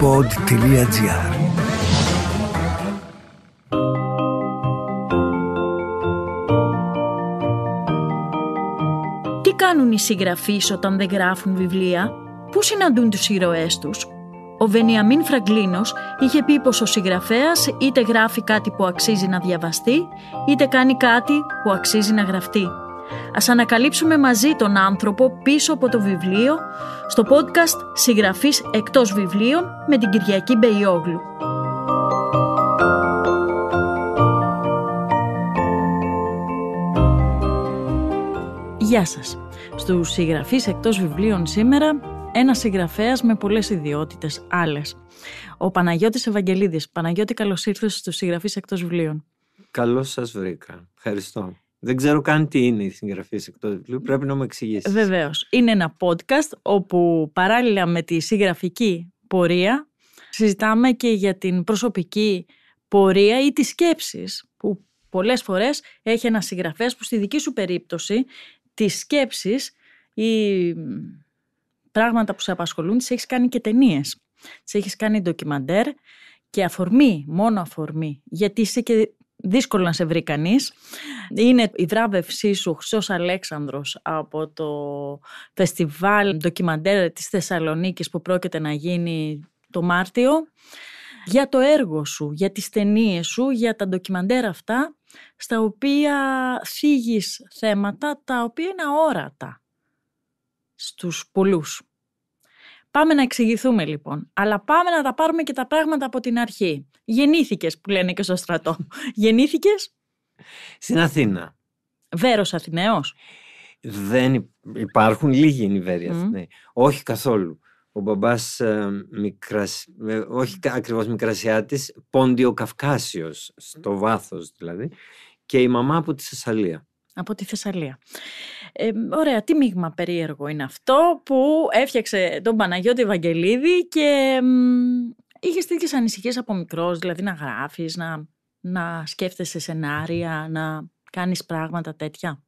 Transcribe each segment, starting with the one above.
pod.gr Τι κάνουν οι συγγραφείς όταν δεν γράφουν βιβλία, πού συναντούν τους ήρωές τους. Ο Βενιαμίν Φραγκλίνος είχε πει πως ο συγγραφέας είτε γράφει κάτι που αξίζει να διαβαστεί, είτε κάνει κάτι που αξίζει να γραφτεί. Ας ανακαλύψουμε μαζί τον άνθρωπο πίσω από το βιβλίο στο podcast «Συγγραφής εκτός βιβλίων» με την Κυριακή Μπεϊόγλου. Γεια σας. Στους συγγραφείς εκτός βιβλίων σήμερα ένας συγγραφέας με πολλές ιδιότητες, άλλες. Ο Παναγιώτης Ευαγγελίδης. Παναγιώτη, καλώς ήρθες στους συγγραφείς εκτός βιβλίων. Καλώς σας βρήκα. Ευχαριστώ. Δεν ξέρω καν τι είναι η συγγραφή εκτός βιβλίου. Ε, πρέπει να μου εξηγήσεις. Βεβαίως. Είναι ένα podcast όπου παράλληλα με τη συγγραφική πορεία συζητάμε και για την προσωπική πορεία ή τις σκέψεις που πολλές φορές έχει ένας συγγραφέας που στη δική σου περίπτωση τις σκέψεις ή πράγματα που σε απασχολούν τις έχεις κάνει και ταινίες. Τις έχεις κάνει ντοκιμαντέρ και αφορμή, μόνο αφορμή γιατί είσαι και δύσκολο να σε βρει κανείς. Είναι η βράβευσή σου Χρυσός Αλέξανδρος από το φεστιβάλ ντοκιμαντέρ της Θεσσαλονίκης που πρόκειται να γίνει το Μάρτιο για το έργο σου, για τις ταινίες σου, για τα ντοκιμαντέρ αυτά στα οποία θίγεις θέματα τα οποία είναι αόρατα στους πολλούς. Πάμε να εξηγηθούμε λοιπόν. Αλλά πάμε να τα πάρουμε και τα πράγματα από την αρχή. Γεννήθηκες, που λένε και στο στρατό. Γεννήθηκες. Στην Αθήνα. Βέρος Αθηναίος. Δεν υπάρχουν λίγοι είναι οι Όχι καθόλου. Ο μπαμπάς ε, μικρασ... Ε, όχι ακριβώς μικρασιάτης, πόντιο Καυκάσιος, στο βάθος δηλαδή, και η μαμά από τη Θεσσαλία από τη Θεσσαλία. Ε, ωραία, τι μείγμα περίεργο είναι αυτό που έφτιαξε τον Παναγιώτη Βαγγελίδη και είχες τέτοιες ανησυχίες από μικρός, δηλαδή να γράφεις, να, να σκέφτεσαι σενάρια, να κάνεις πράγματα τέτοια.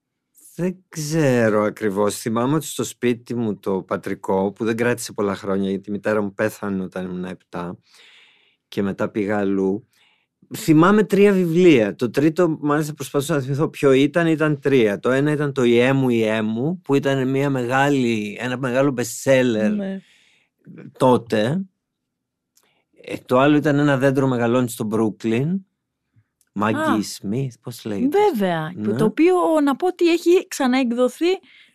Δεν ξέρω ακριβώς. Θυμάμαι ότι στο σπίτι μου το πατρικό, που δεν κράτησε πολλά χρόνια, γιατί η μητέρα μου πέθανε όταν ήμουν 7 και μετά πήγα αλλού θυμάμαι τρία βιβλία. Το τρίτο, μάλιστα προσπαθούσα να θυμηθώ ποιο ήταν, ήταν τρία. Το ένα ήταν το «Η μου, η μου», που ήταν μια μεγάλη, ένα μεγάλο bestseller ναι. τότε. Ε, το άλλο ήταν ένα δέντρο μεγαλώνει στο Μπρούκλιν. Μαγκή Σμιθ, πώς λέγεται. Βέβαια. Ναι. Το οποίο να πω ότι έχει ξαναεκδοθεί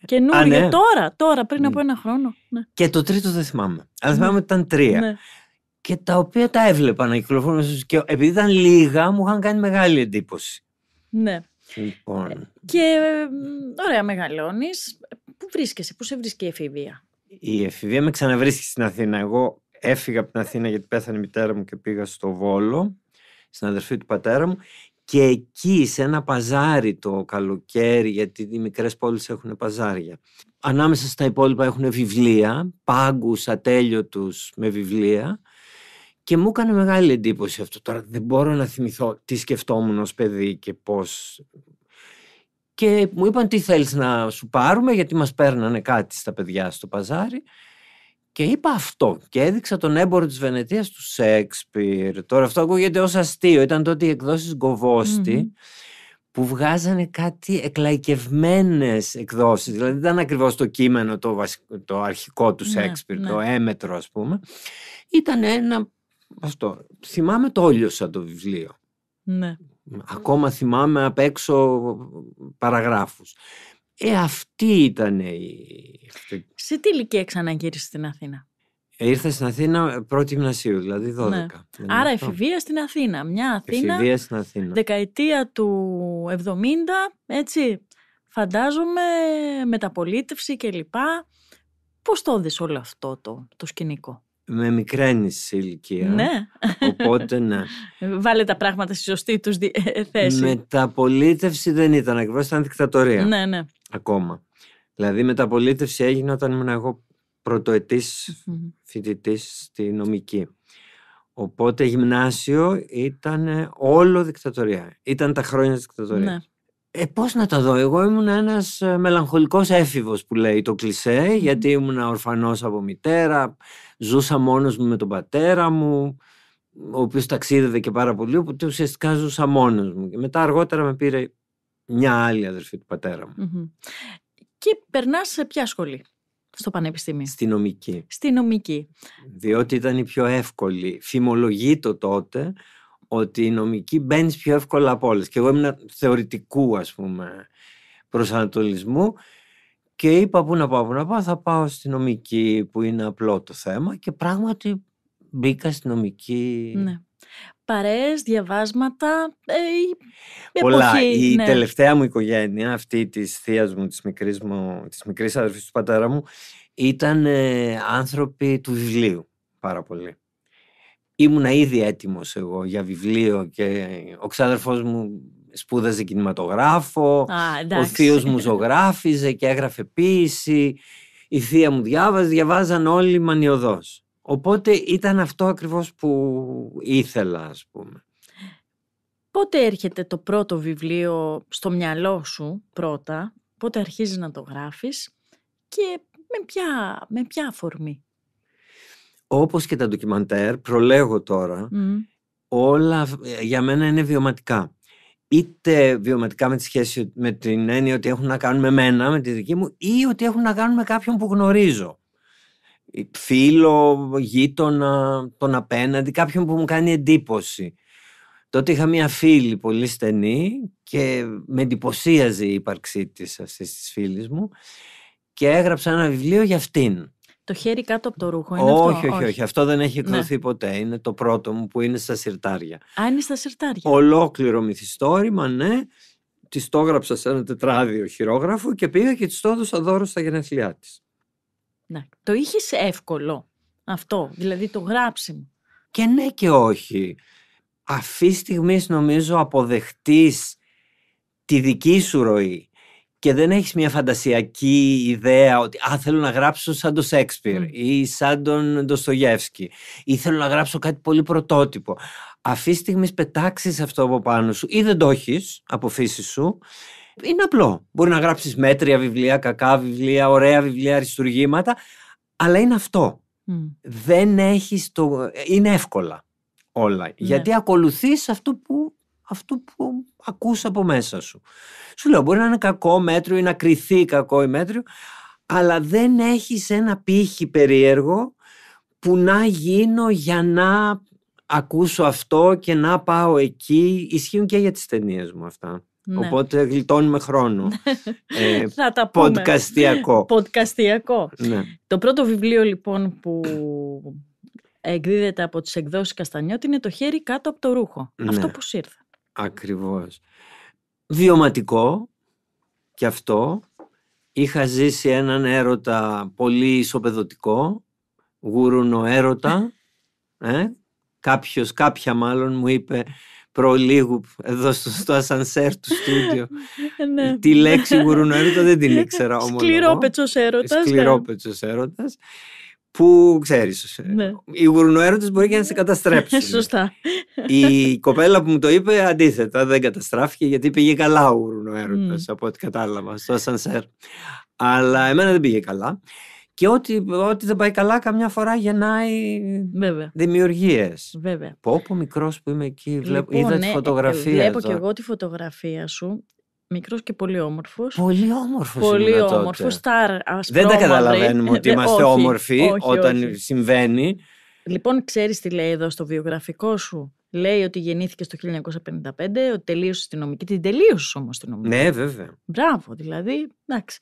καινούριο. Ναι. Τώρα, τώρα, πριν ναι. από ένα χρόνο. Ναι. Και το τρίτο δεν θυμάμαι. Αλλά θυμάμαι ότι ήταν τρία και τα οποία τα έβλεπα να κυκλοφορούν και επειδή ήταν λίγα μου είχαν κάνει μεγάλη εντύπωση. Ναι. Λοιπόν. Και ωραία μεγαλώνεις. Πού βρίσκεσαι, πού σε βρίσκει η εφηβεία. Η εφηβεία με ξαναβρίσκει στην Αθήνα. Εγώ έφυγα από την Αθήνα γιατί πέθανε η μητέρα μου και πήγα στο Βόλο, στην αδερφή του πατέρα μου. Και εκεί σε ένα παζάρι το καλοκαίρι, γιατί οι μικρές πόλεις έχουν παζάρια. Ανάμεσα στα υπόλοιπα έχουν βιβλία, πάγκους ατέλειωτους με βιβλία. Και μου έκανε μεγάλη εντύπωση αυτό. Τώρα δεν μπορώ να θυμηθώ τι σκεφτόμουν ως παιδί και πώς... Και μου είπαν τι θέλεις να σου πάρουμε γιατί μας παίρνανε κάτι στα παιδιά στο παζάρι. Και είπα αυτό και έδειξα τον έμπορο της Βενετίας του Σέξπιρ. Τώρα αυτό ακούγεται ως αστείο. Ήταν τότε οι εκδόσεις που βγάζανε κάτι εκλαϊκευμένες εκδόσεις. Δηλαδή δεν ήταν ακριβώς το κείμενο το, το αρχικό του ναι, Σέξπιρ, ναι. το έμετρο ας πούμε. Ήταν ένα αυτό. Θυμάμαι το σαν το βιβλίο. Ναι. Ακόμα θυμάμαι απ' έξω παραγράφους. Ε, αυτή ήταν η... Σε τι ηλικία ξαναγύρισες στην Αθήνα. Ε, ήρθα στην Αθήνα πρώτη γυμνασίου, δηλαδή 12. Ναι. Άρα εφηβεία στην Αθήνα. Μια Αθήνα, εφηβεία στην Αθήνα. δεκαετία του 70, έτσι, φαντάζομαι, μεταπολίτευση κλπ. Πώς το όλο αυτό το σκηνικό με μικραίνεις ηλικία. Ναι. Οπότε να Βάλε τα πράγματα στη σωστή τους ε, θέση. Μεταπολίτευση δεν ήταν ακριβώς, ήταν δικτατορία. Ναι, ναι. Ακόμα. Δηλαδή, μεταπολίτευση έγινε όταν ήμουν εγώ φοιτητής στη νομική. Οπότε γυμνάσιο ήταν όλο δικτατορία. Ήταν τα χρόνια της δικτατορίας. Ναι. Ε, να το δω, εγώ ήμουν ένας ε, μελαγχολικός έφηβος που λέει το κλισέ, γιατί ήμουν ορφανός από μητέρα, ζούσα μόνος μου με τον πατέρα μου, ο οποίος ταξίδευε και πάρα πολύ, οπότε ουσιαστικά ζούσα μόνος μου. Και μετά αργότερα με πήρε μια άλλη αδερφή του πατέρα μου. Και περνάς σε ποια σχολή στο πανεπιστήμιο. Στη νομική. Στη νομική. Διότι ήταν η πιο εύκολη. Φημολογείται τότε ότι η νομική μπαίνεις πιο εύκολα από όλες. Και εγώ ήμουν θεωρητικού, ας πούμε, προσανατολισμού και είπα πού να πάω, πού να πάω, θα πάω στη νομική που είναι απλό θέμα και πράγματι μπήκα στη νομική. Ναι. Παρέες, διαβάσματα, ε, η Πολλά. Εποχή, η ναι. τελευταία μου οικογένεια, αυτή της θείας μου, της μικρής, μου, της μικρής αδερφής του πατέρα μου, ήταν ε, άνθρωποι του βιβλίου πάρα πολύ ήμουνα ήδη έτοιμος εγώ για βιβλίο και ο ξάδερφός μου σπούδαζε κινηματογράφο, ο θείος μου ζωγράφιζε και έγραφε ποίηση, η θεία μου διάβαζε, διαβάζαν όλοι μανιωδώς. Οπότε ήταν αυτό ακριβώς που ήθελα ας πούμε. Πότε έρχεται το πρώτο βιβλίο στο μυαλό σου πρώτα, πότε αρχίζεις να το γράφεις και με ποια, με ποια αφορμή όπως και τα ντοκιμαντέρ, προλέγω τώρα, όλα ε, για μένα είναι βιωματικά. Είτε βιωματικά με τη σχέση με την έννοια ότι έχουν να κάνουν με μένα, με τη δική μου, ή ότι έχουν να κάνουν με κάποιον που γνωρίζω. Ε, φίλο, γείτονα, τον απέναντι, κάποιον που μου κάνει εντύπωση. Τότε είχα μία φίλη πολύ στενή και με εντυπωσίαζε η ύπαρξή της αυτής της φίλης μου και έγραψα ένα βιβλίο για αυτήν το χέρι κάτω από το ρούχο. Είναι όχι, αυτό. όχι, όχι. Αυτό δεν έχει εκδοθεί ναι. ποτέ. Είναι το πρώτο μου που είναι στα σιρτάρια. Α, είναι στα σιρτάρια. Ολόκληρο μυθιστόρημα, ναι. Τη το έγραψα σε ένα τετράδιο χειρόγραφο και πήγα και της το έδωσα δώρο στα γενέθλιά της. Ναι. Το είχες εύκολο αυτό, δηλαδή το γράψιμο. Και ναι και όχι. Αυτή στιγμή νομίζω αποδεχτείς τη δική σου ροή και δεν έχεις μια φαντασιακή ιδέα ότι α, θέλω να γράψω σαν τον Σέξπιρ ή σαν τον Ντοστογεύσκη ή θέλω να γράψω κάτι πολύ πρωτότυπο. Αυτή τη στιγμή πετάξεις αυτό από πάνω σου ή δεν το έχεις από φύση σου. Είναι απλό. Μπορεί να γράψεις μέτρια βιβλία, κακά βιβλία, ωραία βιβλία, αριστουργήματα, αλλά είναι αυτό. Δεν έχεις το... Είναι εύκολα όλα. Ναι. Γιατί ακολουθείς αυτό που αυτό που ακούς από μέσα σου. Σου λέω μπορεί να είναι κακό μέτριο ή να κρυθει κακό ή μέτριο, αλλά δεν έχεις ένα πύχη περίεργο που να γίνω για να ακούσω αυτό και να πάω εκεί. Ισχύουν και για τις ταινίες μου αυτά. Ναι. Οπότε γλιτώνουμε χρόνο. ε, Θα τα πούμε. Ποντκαστιακό. Ποντκαστιακό. Ναι. Το πρώτο βιβλίο λοιπόν που εκδίδεται από τις εκδόσεις Καστανιώτη είναι το χέρι κάτω από το ρούχο. Ναι. Αυτό που ήρθε. Ακριβώς. Βιωματικό και αυτό. Είχα ζήσει έναν έρωτα πολύ ισοπεδωτικό, γουρούνο έρωτα. Ε. Κάποιος, κάποια μάλλον μου είπε προλίγου εδώ στο, στο ασανσέρ του στούντιο. Ε, ναι. Τη λέξη γουρούνο έρωτα δεν την ήξερα όμως. Σκληρόπετσος έρωτας. Σκληρόπετσος ναι. έρωτας που ξέρεις, ναι. οι γουρνοέρωτη μπορεί και να σε καταστρέψει. Σωστά. Η κοπέλα που μου το είπε αντίθετα δεν καταστράφηκε γιατί πήγε καλά ο γουρνοέρωτη mm. από ό,τι κατάλαβα στο ασανσέρ. Αλλά εμένα δεν πήγε καλά. Και ό,τι, ό,τι δεν πάει καλά καμιά φορά γεννάει δημιουργίε. δημιουργίες. Βέβαια. Πω, πω μικρός που είμαι εκεί, βλέπω, είδα λοιπόν, τη ε, ε, φωτογραφία. Βλέπω και εγώ τη φωτογραφία σου Μικρός και πολύ όμορφος. Πολύ όμορφος. Πολύ όμορφος. Δεν τα καταλαβαίνουμε ε, ότι είμαστε όμορφοι όταν συμβαίνει. Λοιπόν, ξέρεις τι λέει εδώ στο βιογραφικό σου. Λέει ότι γεννήθηκε το 1955, ότι τελείωσε στην νομική. Την τελείωσες όμως την νομική. Ναι, βέβαια. Μπράβο, δηλαδή. Εντάξει.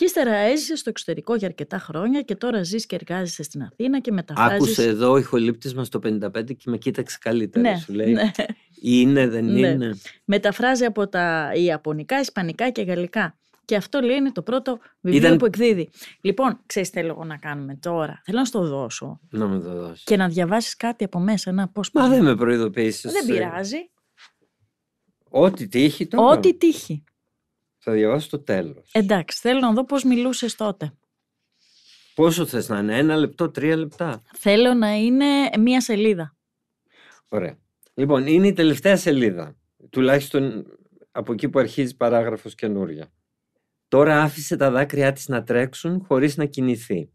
Και ύστερα έζησε στο εξωτερικό για αρκετά χρόνια και τώρα ζεις και εργάζεσαι στην Αθήνα και μεταφράζεις. Άκουσε εδώ ο ηχολήπτης μας το 1955 και με κοίταξε καλύτερα, ναι, σου λέει. Ναι. Είναι, δεν ναι. είναι. Μεταφράζει από τα Ιαπωνικά, Ισπανικά και Γαλλικά. Και αυτό λέει είναι το πρώτο βιβλίο Ήταν... που εκδίδει. Λοιπόν, ξέρεις τι θέλω να κάνουμε τώρα. Θέλω να το δώσω. Να μου το δώσεις. Και να διαβάσεις κάτι από μέσα, να πώς Μα δεν με προειδοποιήσεις. Δεν ε. πειράζει. Ό,τι τύχει Ό,τι τύχει. Θα διαβάσω το τέλος. Εντάξει, θέλω να δω πώς μιλούσες τότε. Πόσο θες να είναι, ένα λεπτό, τρία λεπτά. Θέλω να είναι μία σελίδα. Ωραία. Λοιπόν, είναι η τελευταία σελίδα. Τουλάχιστον από εκεί που αρχίζει παράγραφος καινούρια. Τώρα άφησε τα δάκρυά της να τρέξουν χωρίς να κινηθεί.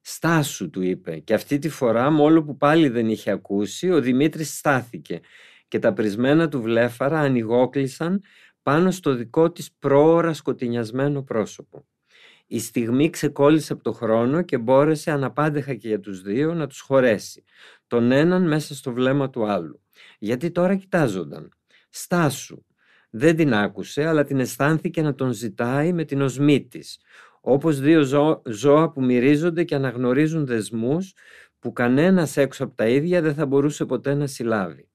«Στάσου» του είπε και αυτή τη φορά μόλο που πάλι δεν είχε ακούσει ο Δημήτρης στάθηκε και τα πρισμένα του βλέφαρα ανοιγόκλεισαν πάνω στο δικό της πρόωρα σκοτεινιασμένο πρόσωπο. Η στιγμή ξεκόλλησε από το χρόνο και μπόρεσε αναπάντεχα και για τους δύο να τους χωρέσει, τον έναν μέσα στο βλέμμα του άλλου. Γιατί τώρα κοιτάζονταν. Στάσου. Δεν την άκουσε, αλλά την αισθάνθηκε να τον ζητάει με την οσμή της, όπως δύο ζώα που μυρίζονται και αναγνωρίζουν δεσμούς που κανένας έξω από τα ίδια δεν θα μπορούσε ποτέ να συλλάβει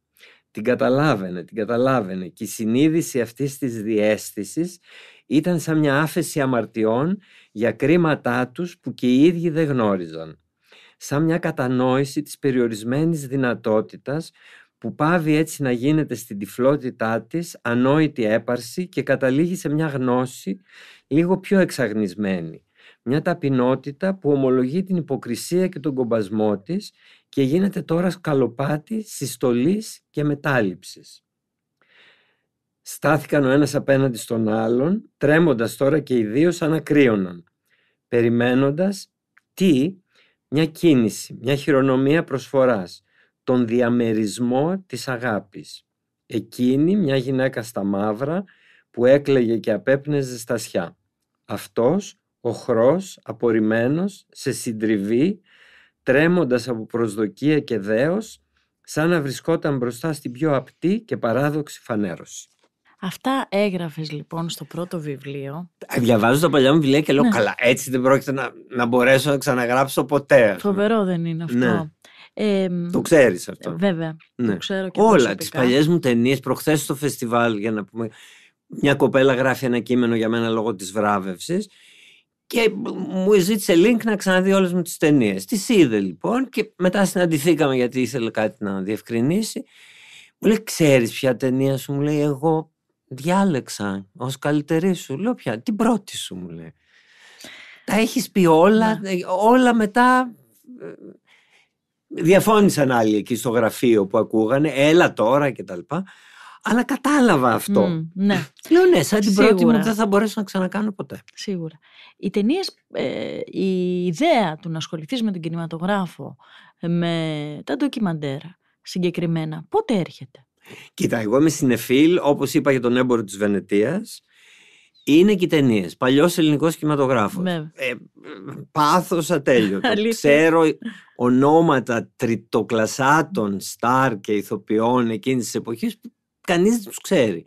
την καταλάβαινε, την καταλάβαινε. Και η συνείδηση αυτής της διέστησης ήταν σαν μια άφεση αμαρτιών για κρίματά τους που και οι ίδιοι δεν γνώριζαν. Σαν μια κατανόηση της περιορισμένης δυνατότητας που πάβει έτσι να γίνεται στην τυφλότητά της ανόητη έπαρση και καταλήγει σε μια γνώση λίγο πιο εξαγνισμένη. Μια ταπεινότητα που ομολογεί την υποκρισία και τον κομπασμό της και γίνεται τώρα σκαλοπάτι συστολής και μετάληψης. Στάθηκαν ο ένας απέναντι στον άλλον, τρέμοντας τώρα και οι δύο σαν να περιμένοντας τι μια κίνηση, μια χειρονομία προσφοράς, τον διαμερισμό της αγάπης. Εκείνη μια γυναίκα στα μαύρα που έκλαιγε και απέπνεζε στα σιά. Αυτός, οχρός, απορριμμένος, σε συντριβή, τρέμοντας από προσδοκία και δέος, σαν να βρισκόταν μπροστά στην πιο απτή και παράδοξη φανέρωση. Αυτά έγραφες λοιπόν στο πρώτο βιβλίο. Ε, διαβάζω τα παλιά μου βιβλία και λέω ναι. καλά έτσι δεν πρόκειται να, να μπορέσω να ξαναγράψω ποτέ. Φοβερό δεν είναι αυτό. Ναι. το ξέρεις αυτό. Ε, βέβαια. Το ναι. ξέρω και Όλα τις παλιές μου ταινίες, προχθές στο φεστιβάλ, για να πούμε. Μια κοπέλα γράφει ένα κείμενο για μένα λόγω της βράβευσης και μου ζήτησε link να ξαναδεί όλες μου τις ταινίες. Τις είδε λοιπόν και μετά συναντηθήκαμε γιατί ήθελε κάτι να διευκρινίσει. Μου λέει ξέρεις ποια ταινία σου μου λέει εγώ διάλεξα ως καλύτερή σου. Λέω ποια την πρώτη σου μου λέει. Τα έχεις πει όλα, ναι. όλα μετά ε, διαφώνησαν άλλοι εκεί στο γραφείο που ακούγανε έλα τώρα και τα Αλλά κατάλαβα αυτό. ναι. Λέω ναι, σαν την πρώτη μου δεν θα μπορέσω να ξανακάνω ποτέ. Σίγουρα οι ταινίες, ε, η ιδέα του να ασχοληθείς με τον κινηματογράφο, ε, με τα ντοκιμαντέρα συγκεκριμένα, πότε έρχεται. Κοίτα, εγώ είμαι συνεφίλ, όπως είπα για τον έμπορο της Βενετίας, είναι και οι ταινίες. Παλιός ελληνικός κινηματογράφος. Ε, Πάθος ατέλειωτο. Ξέρω ονόματα τριτοκλασάτων, στάρ και ηθοποιών εκείνης της εποχής που κανείς δεν τους ξέρει.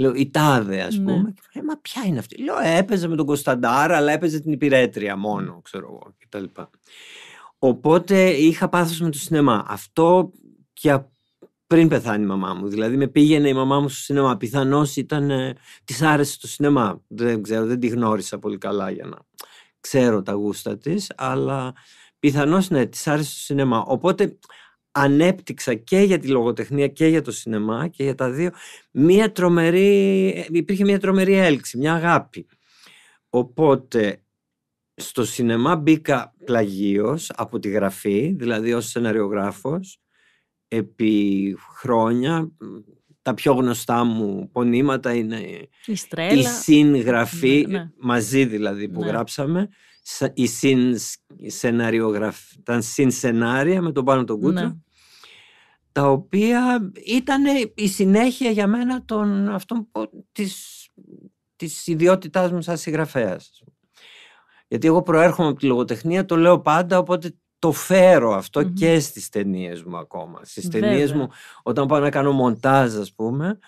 Λέω, η τάδε, ας ναι. πούμε. Και ε, μα ποια είναι αυτή. Λέω, «Ε, έπαιζε με τον Κωνσταντάρα, αλλά έπαιζε την υπηρέτρια μόνο, ναι. ξέρω εγώ, κτλ. Οπότε είχα πάθος με το σινεμά. Αυτό και πριν πεθάνει η μαμά μου. Δηλαδή, με πήγαινε η μαμά μου στο σινεμά. Πιθανώς ήταν. Ε, της άρεσε το σινεμά. Δεν ξέρω, δεν τη γνώρισα πολύ καλά για να ξέρω τα γούστα της, αλλά πιθανώς ναι, της άρεσε το σινεμά. Οπότε ανέπτυξα και για τη λογοτεχνία και για το σινεμά και για τα δύο μια τρομερή, υπήρχε μια τρομερή έλξη, μια αγάπη οπότε στο σινεμά μπήκα πλαγίως από τη γραφή δηλαδή ως σεναριογράφος επί χρόνια τα πιο γνωστά μου πονήματα είναι η, η συγγραφή ναι, ναι. μαζί δηλαδή που ναι. γράψαμε η τα συνσενάρια με τον πάνω τον ναι. κούτρο, τα οποία ήταν η συνέχεια για μένα των, αυτών, της, της ιδιότητάς μου σαν συγγραφέας. Γιατί εγώ προέρχομαι από τη λογοτεχνία, το λέω πάντα, οπότε το φέρω και στις ταινίες μου ακόμα. Στις ταινίες μου, όταν πάω να κάνω μοντάζ, ας πούμε,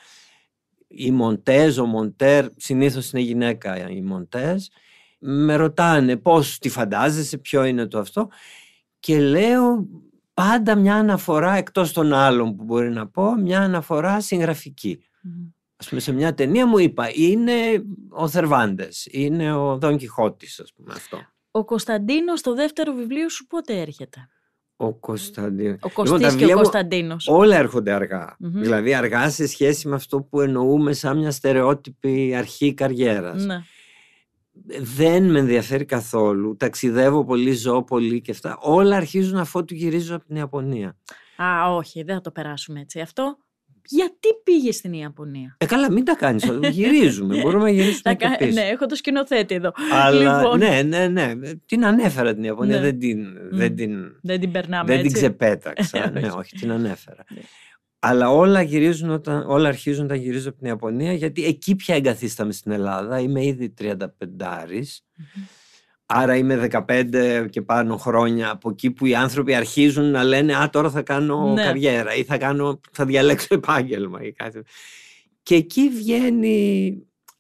η Μοντέζ, ο Μοντέρ, συνήθως είναι γυναίκα η Μοντέζ, με ρωτάνε πώς τη φαντάζεσαι, ποιο είναι το αυτό και λέω πάντα μια αναφορά εκτός των άλλων που μπορεί να πω, μια αναφορά συγγραφική. Mm. Ας πούμε σε μια ταινία μου είπα είναι ο Θερβάντες, είναι ο Δον Κιχώτης ας πούμε αυτό. Ο Κωνσταντίνος στο δεύτερο βιβλίο σου πότε έρχεται. Ο Κωνσταντίνος. Ο λοιπόν, Κωστής και ο Κωνσταντίνος. Όλα έρχονται Δηλαδή αργά σε σχέση με αυτό που εννοούμε σαν μια στερεότυπη αρχή καριέρας. Ναι δεν με ενδιαφέρει καθόλου. Ταξιδεύω πολύ, ζω πολύ και αυτά. Όλα αρχίζουν αφού γυρίζω από την Ιαπωνία. Α, όχι, δεν θα το περάσουμε έτσι. Αυτό γιατί πήγες στην Ιαπωνία. Ε, καλά, μην τα κάνεις. Γυρίζουμε. Μπορούμε να γυρίσουμε. Τα πίσω. Ναι, έχω το σκηνοθέτη εδώ. Αλλά λοιπόν... ναι, ναι, ναι. Την ανέφερα την Ιαπωνία. Δεν, την, mm. δεν, την, δεν την ξεπέταξα. ναι, όχι, την ανέφερα. Ναι. Αλλά όλα, γυρίζουν όταν, όλα αρχίζουν όταν γυρίζω από την Ιαπωνία, γιατί εκεί πια εγκαθίσταμε στην Ελλάδα. Είμαι ήδη 35 Άρα είμαι 15 και πάνω χρόνια από εκεί που οι άνθρωποι αρχίζουν να λένε «Α, τώρα θα κάνω ναι. καριέρα» ή θα, κάνω, «Θα διαλέξω επάγγελμα» ή κάτι. Και εκεί βγαίνει...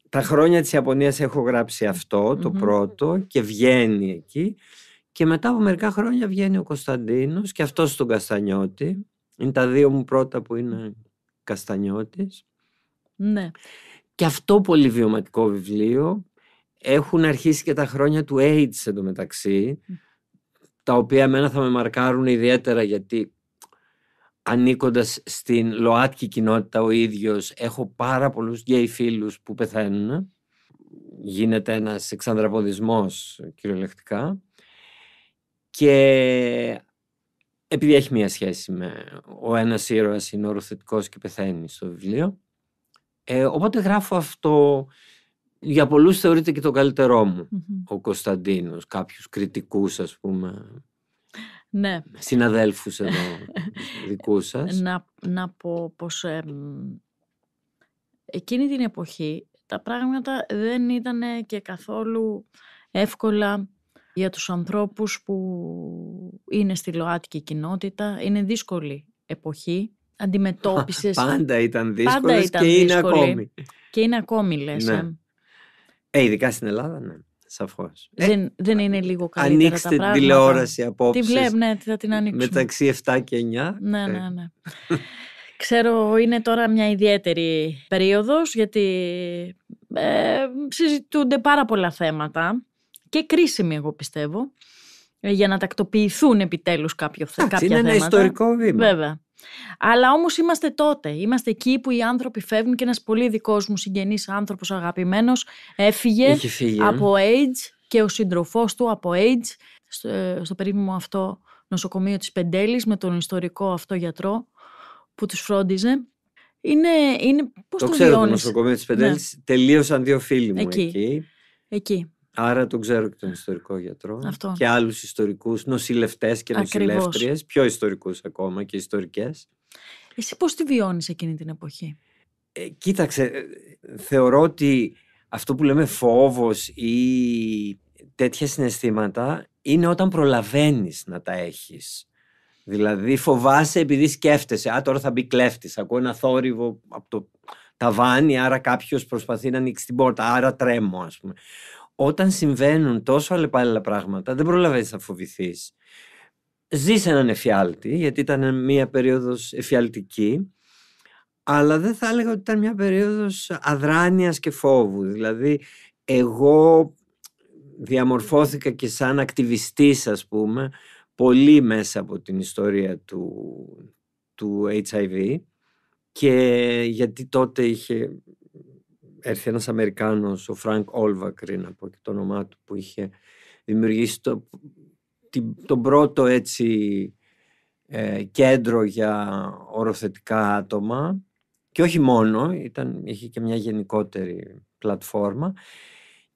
Τα χρόνια της Ιαπωνίας έχω γράψει αυτό, το πρώτο, και βγαίνει εκεί. Και μετά από μερικά χρόνια βγαίνει ο Κωνσταντίνος και αυτός τον Καστανιώτη είναι τα δύο μου πρώτα που είναι Καστανιώτης. Ναι. Και αυτό πολύ βιωματικό βιβλίο έχουν αρχίσει και τα χρόνια του AIDS εντωμεταξύ, τα οποία μένα θα με μαρκάρουν ιδιαίτερα γιατί ανήκοντας στην ΛΟΑΤΚΙ κοινότητα ο ίδιος έχω πάρα πολλούς γκέι φίλους που πεθαίνουν γίνεται ένας εξανδραποδισμός κυριολεκτικά και επειδή έχει μία σχέση με ο ένας ήρωας είναι οροθετικός και πεθαίνει στο βιβλίο. Ε, οπότε γράφω αυτό, για πολλούς θεωρείται και το καλύτερό μου, ο Κωνσταντίνος, κάποιους κριτικούς ας πούμε, ναι. συναδέλφους εδώ δικούς σας. Να, να πω πως ε, εκείνη την εποχή τα πράγματα δεν ήταν και καθόλου εύκολα για τους ανθρώπους που είναι στη ΛΟΑΤΚΙ κοινότητα. Είναι δύσκολη εποχή. Αντιμετώπισες... Πάντα ήταν δύσκολες και είναι ακόμη. Και είναι ακόμη λες. Ναι. Ε. ε. ειδικά στην Ελλάδα, ναι. Σαφώς Δεν, ε, δεν είναι λίγο καλύτερα ανοίξτε τα πράγματα. τηλεόραση απόψε. Τι βλέπω, ναι, θα την ανοίξουμε. Μεταξύ 7 και 9. Ναι, ε. ναι, ναι, ναι. Ξέρω, είναι τώρα μια ιδιαίτερη περίοδος γιατί ε, συζητούνται πάρα πολλά θέματα και κρίσιμη εγώ πιστεύω ε, για να τακτοποιηθούν επιτέλους κάποιο, Άξι, κάποια είναι θέματα. Είναι ένα ιστορικό βήμα. Βέβαια. Αλλά όμως είμαστε τότε, είμαστε εκεί που οι άνθρωποι φεύγουν και ένας πολύ δικό μου συγγενής άνθρωπος αγαπημένος, έφυγε ε. από AIDS και ο συντροφό του από AIDS στο, ε, στο αυτό νοσοκομείο της Πεντέλης, με τον ιστορικό αυτό γιατρό που τους φρόντιζε. Είναι, είναι πώς το, το ξέρω το νοσοκομείο της Πεντέλη. ναι. τελείωσαν δύο φίλοι μου εκεί. εκεί. Άρα τον ξέρω και τον ιστορικό γιατρό Αυτό. και άλλους ιστορικούς, νοσηλευτές και νοσηλεύτριες, πιο ιστορικούς ακόμα και ιστορικές. Εσύ πώς τη βιώνεις εκείνη την εποχή? Ε, κοίταξε, ε, θεωρώ ότι αυτό που λέμε φόβος ή τέτοια συναισθήματα είναι όταν προλαβαίνεις να τα έχεις. Δηλαδή φοβάσαι επειδή σκέφτεσαι, α τώρα θα μπει κλέφτης, ακούω ένα θόρυβο από το ταβάνι, άρα κάποιος προσπαθεί να ανοίξει την πόρτα, άρα τρέμω ας πούμε όταν συμβαίνουν τόσο αλλεπάλληλα πράγματα, δεν προλαβαίνεις να φοβηθείς. Ζεις έναν εφιάλτη, γιατί ήταν μια περίοδος εφιαλτική, αλλά δεν θα έλεγα ότι ήταν μια περίοδος αδράνειας και φόβου. Δηλαδή, εγώ διαμορφώθηκα και σαν ακτιβιστής ας πούμε πολύ μέσα από την ιστορία του, του HIV και γιατί τότε είχε έρθει ένας Αμερικάνος, ο Φρανκ Όλβακρι, να πω και το όνομά του που είχε δημιουργήσει το, τον πρώτο έτσι ε, κέντρο για οροθετικά άτομα και όχι μόνο, ήταν, είχε και μια γενικότερη πλατφόρμα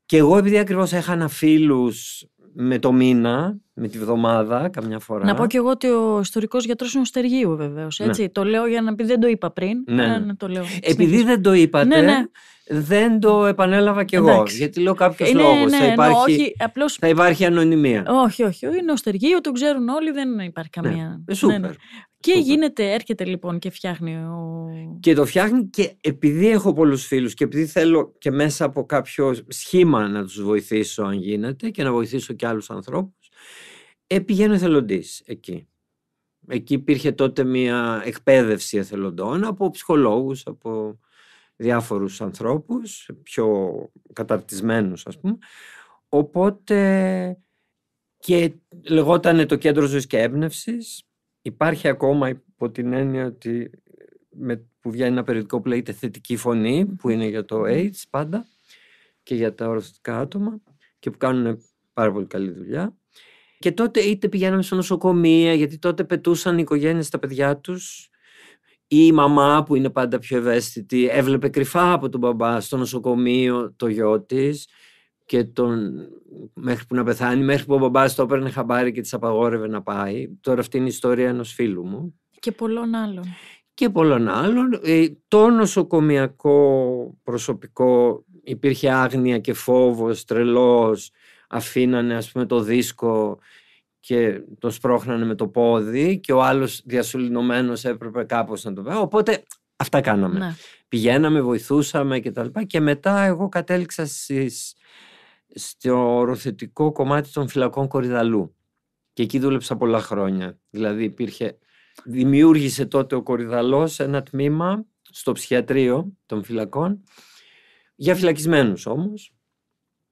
και εγώ επειδή ακριβώς έχανα φίλους με το μήνα με τη βδομάδα καμιά φορά. Να πω και εγώ ότι ο ιστορικός γιατρός είναι ο Στεργίου βεβαίως. Ναι. Το λέω για να πει δεν το είπα πριν. Ναι. ναι. το λέω. Επειδή δεν το είπατε, ναι, ναι. δεν το επανέλαβα κι εγώ. Εντάξει. Γιατί λέω κάποιος λόγος. Ναι, θα, ναι, υπάρχει, απλώς... θα υπάρχει ανωνυμία. Όχι, όχι. Είναι ο Στεργίου, το ξέρουν όλοι, δεν υπάρχει καμία. Ε, σούπερ. Και Σούπερ. γίνεται, έρχεται λοιπόν και φτιάχνει ο. Και το φτιάχνει και επειδή έχω πολλούς φίλους και επειδή θέλω και μέσα από κάποιο σχήμα να τους βοηθήσω, αν γίνεται, και να βοηθήσω και άλλους ανθρώπους ε, εθελοντής εκεί. Εκεί υπήρχε τότε μια εκπαίδευση εθελοντών από ψυχολόγους, από διάφορους ανθρώπους, πιο καταρτισμένους ας πούμε. Οπότε και λεγότανε το κέντρο ζωής και έμπνευσης. Υπάρχει ακόμα υπό την έννοια ότι με, που βγαίνει ένα περιοδικό που λέγεται θετική φωνή που είναι για το ναι. AIDS πάντα και για τα οροθετικά άτομα και που κάνουν πάρα πολύ καλή δουλειά. Και τότε είτε πηγαίναμε στο νοσοκομεία, γιατί τότε πετούσαν οι οικογένειε τα παιδιά τους. Η μαμά που είναι πάντα πιο ευαίσθητη έβλεπε κρυφά από τον μπαμπά στο νοσοκομείο το γιο της και τον... μέχρι που να πεθάνει, μέχρι που ο μπαμπάς το έπαιρνε χαμπάρι και της απαγόρευε να πάει. Τώρα αυτή είναι η ιστορία ενός φίλου μου. Και πολλών άλλων. Και πολλών άλλων. Ε, το νοσοκομιακό προσωπικό υπήρχε άγνοια και φόβος, τρελός αφήνανε ας πούμε το δίσκο και το σπρώχνανε με το πόδι και ο άλλος διασουληνωμένος έπρεπε κάπως να το πει. Οπότε αυτά κάναμε. Ναι. Πηγαίναμε, βοηθούσαμε και τα λοιπά και μετά εγώ κατέληξα στο οροθετικό κομμάτι των φυλακών Κορυδαλού και εκεί δούλεψα πολλά χρόνια. Δηλαδή υπήρχε, δημιούργησε τότε ο Κορυδαλός ένα τμήμα στο ψυχιατρίο των φυλακών για φυλακισμένους όμως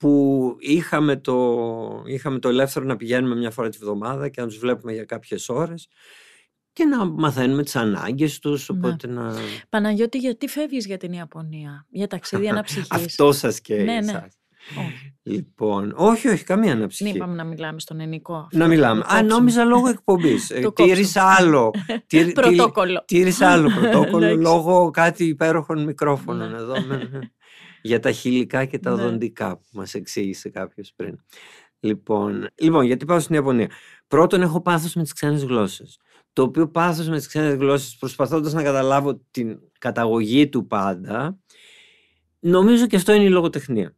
που είχαμε το, είχαμε το ελεύθερο να πηγαίνουμε μια φορά τη βδομάδα και να τους βλέπουμε για κάποιες ώρες και να μαθαίνουμε τις ανάγκες τους, ναι. οπότε να... Παναγιώτη, γιατί φεύγεις για την Ιαπωνία, για ταξίδι αναψυχής. Αυτό σας και ναι, ναι. Όχι. Λοιπόν, όχι, όχι, καμία αναψυχή. Δεν είπαμε να μιλάμε στον ενικό. να μιλάμε. Α, νόμιζα λόγω εκπομπής. Ε, τήρησα άλλο. Πρωτόκολλο. Τήρησα άλλο πρωτόκολλο λόγω κάτι υπέροχων μικρόφωνων ναι. εδώ για τα χιλικά και τα οδοντικά ναι. που μας εξήγησε κάποιος πριν. Λοιπόν, λοιπόν, γιατί πάω στην Ιαπωνία. Πρώτον, έχω πάθος με τις ξένες γλώσσες. Το οποίο πάθος με τις ξένες γλώσσες, προσπαθώντας να καταλάβω την καταγωγή του πάντα, νομίζω και αυτό είναι η λογοτεχνια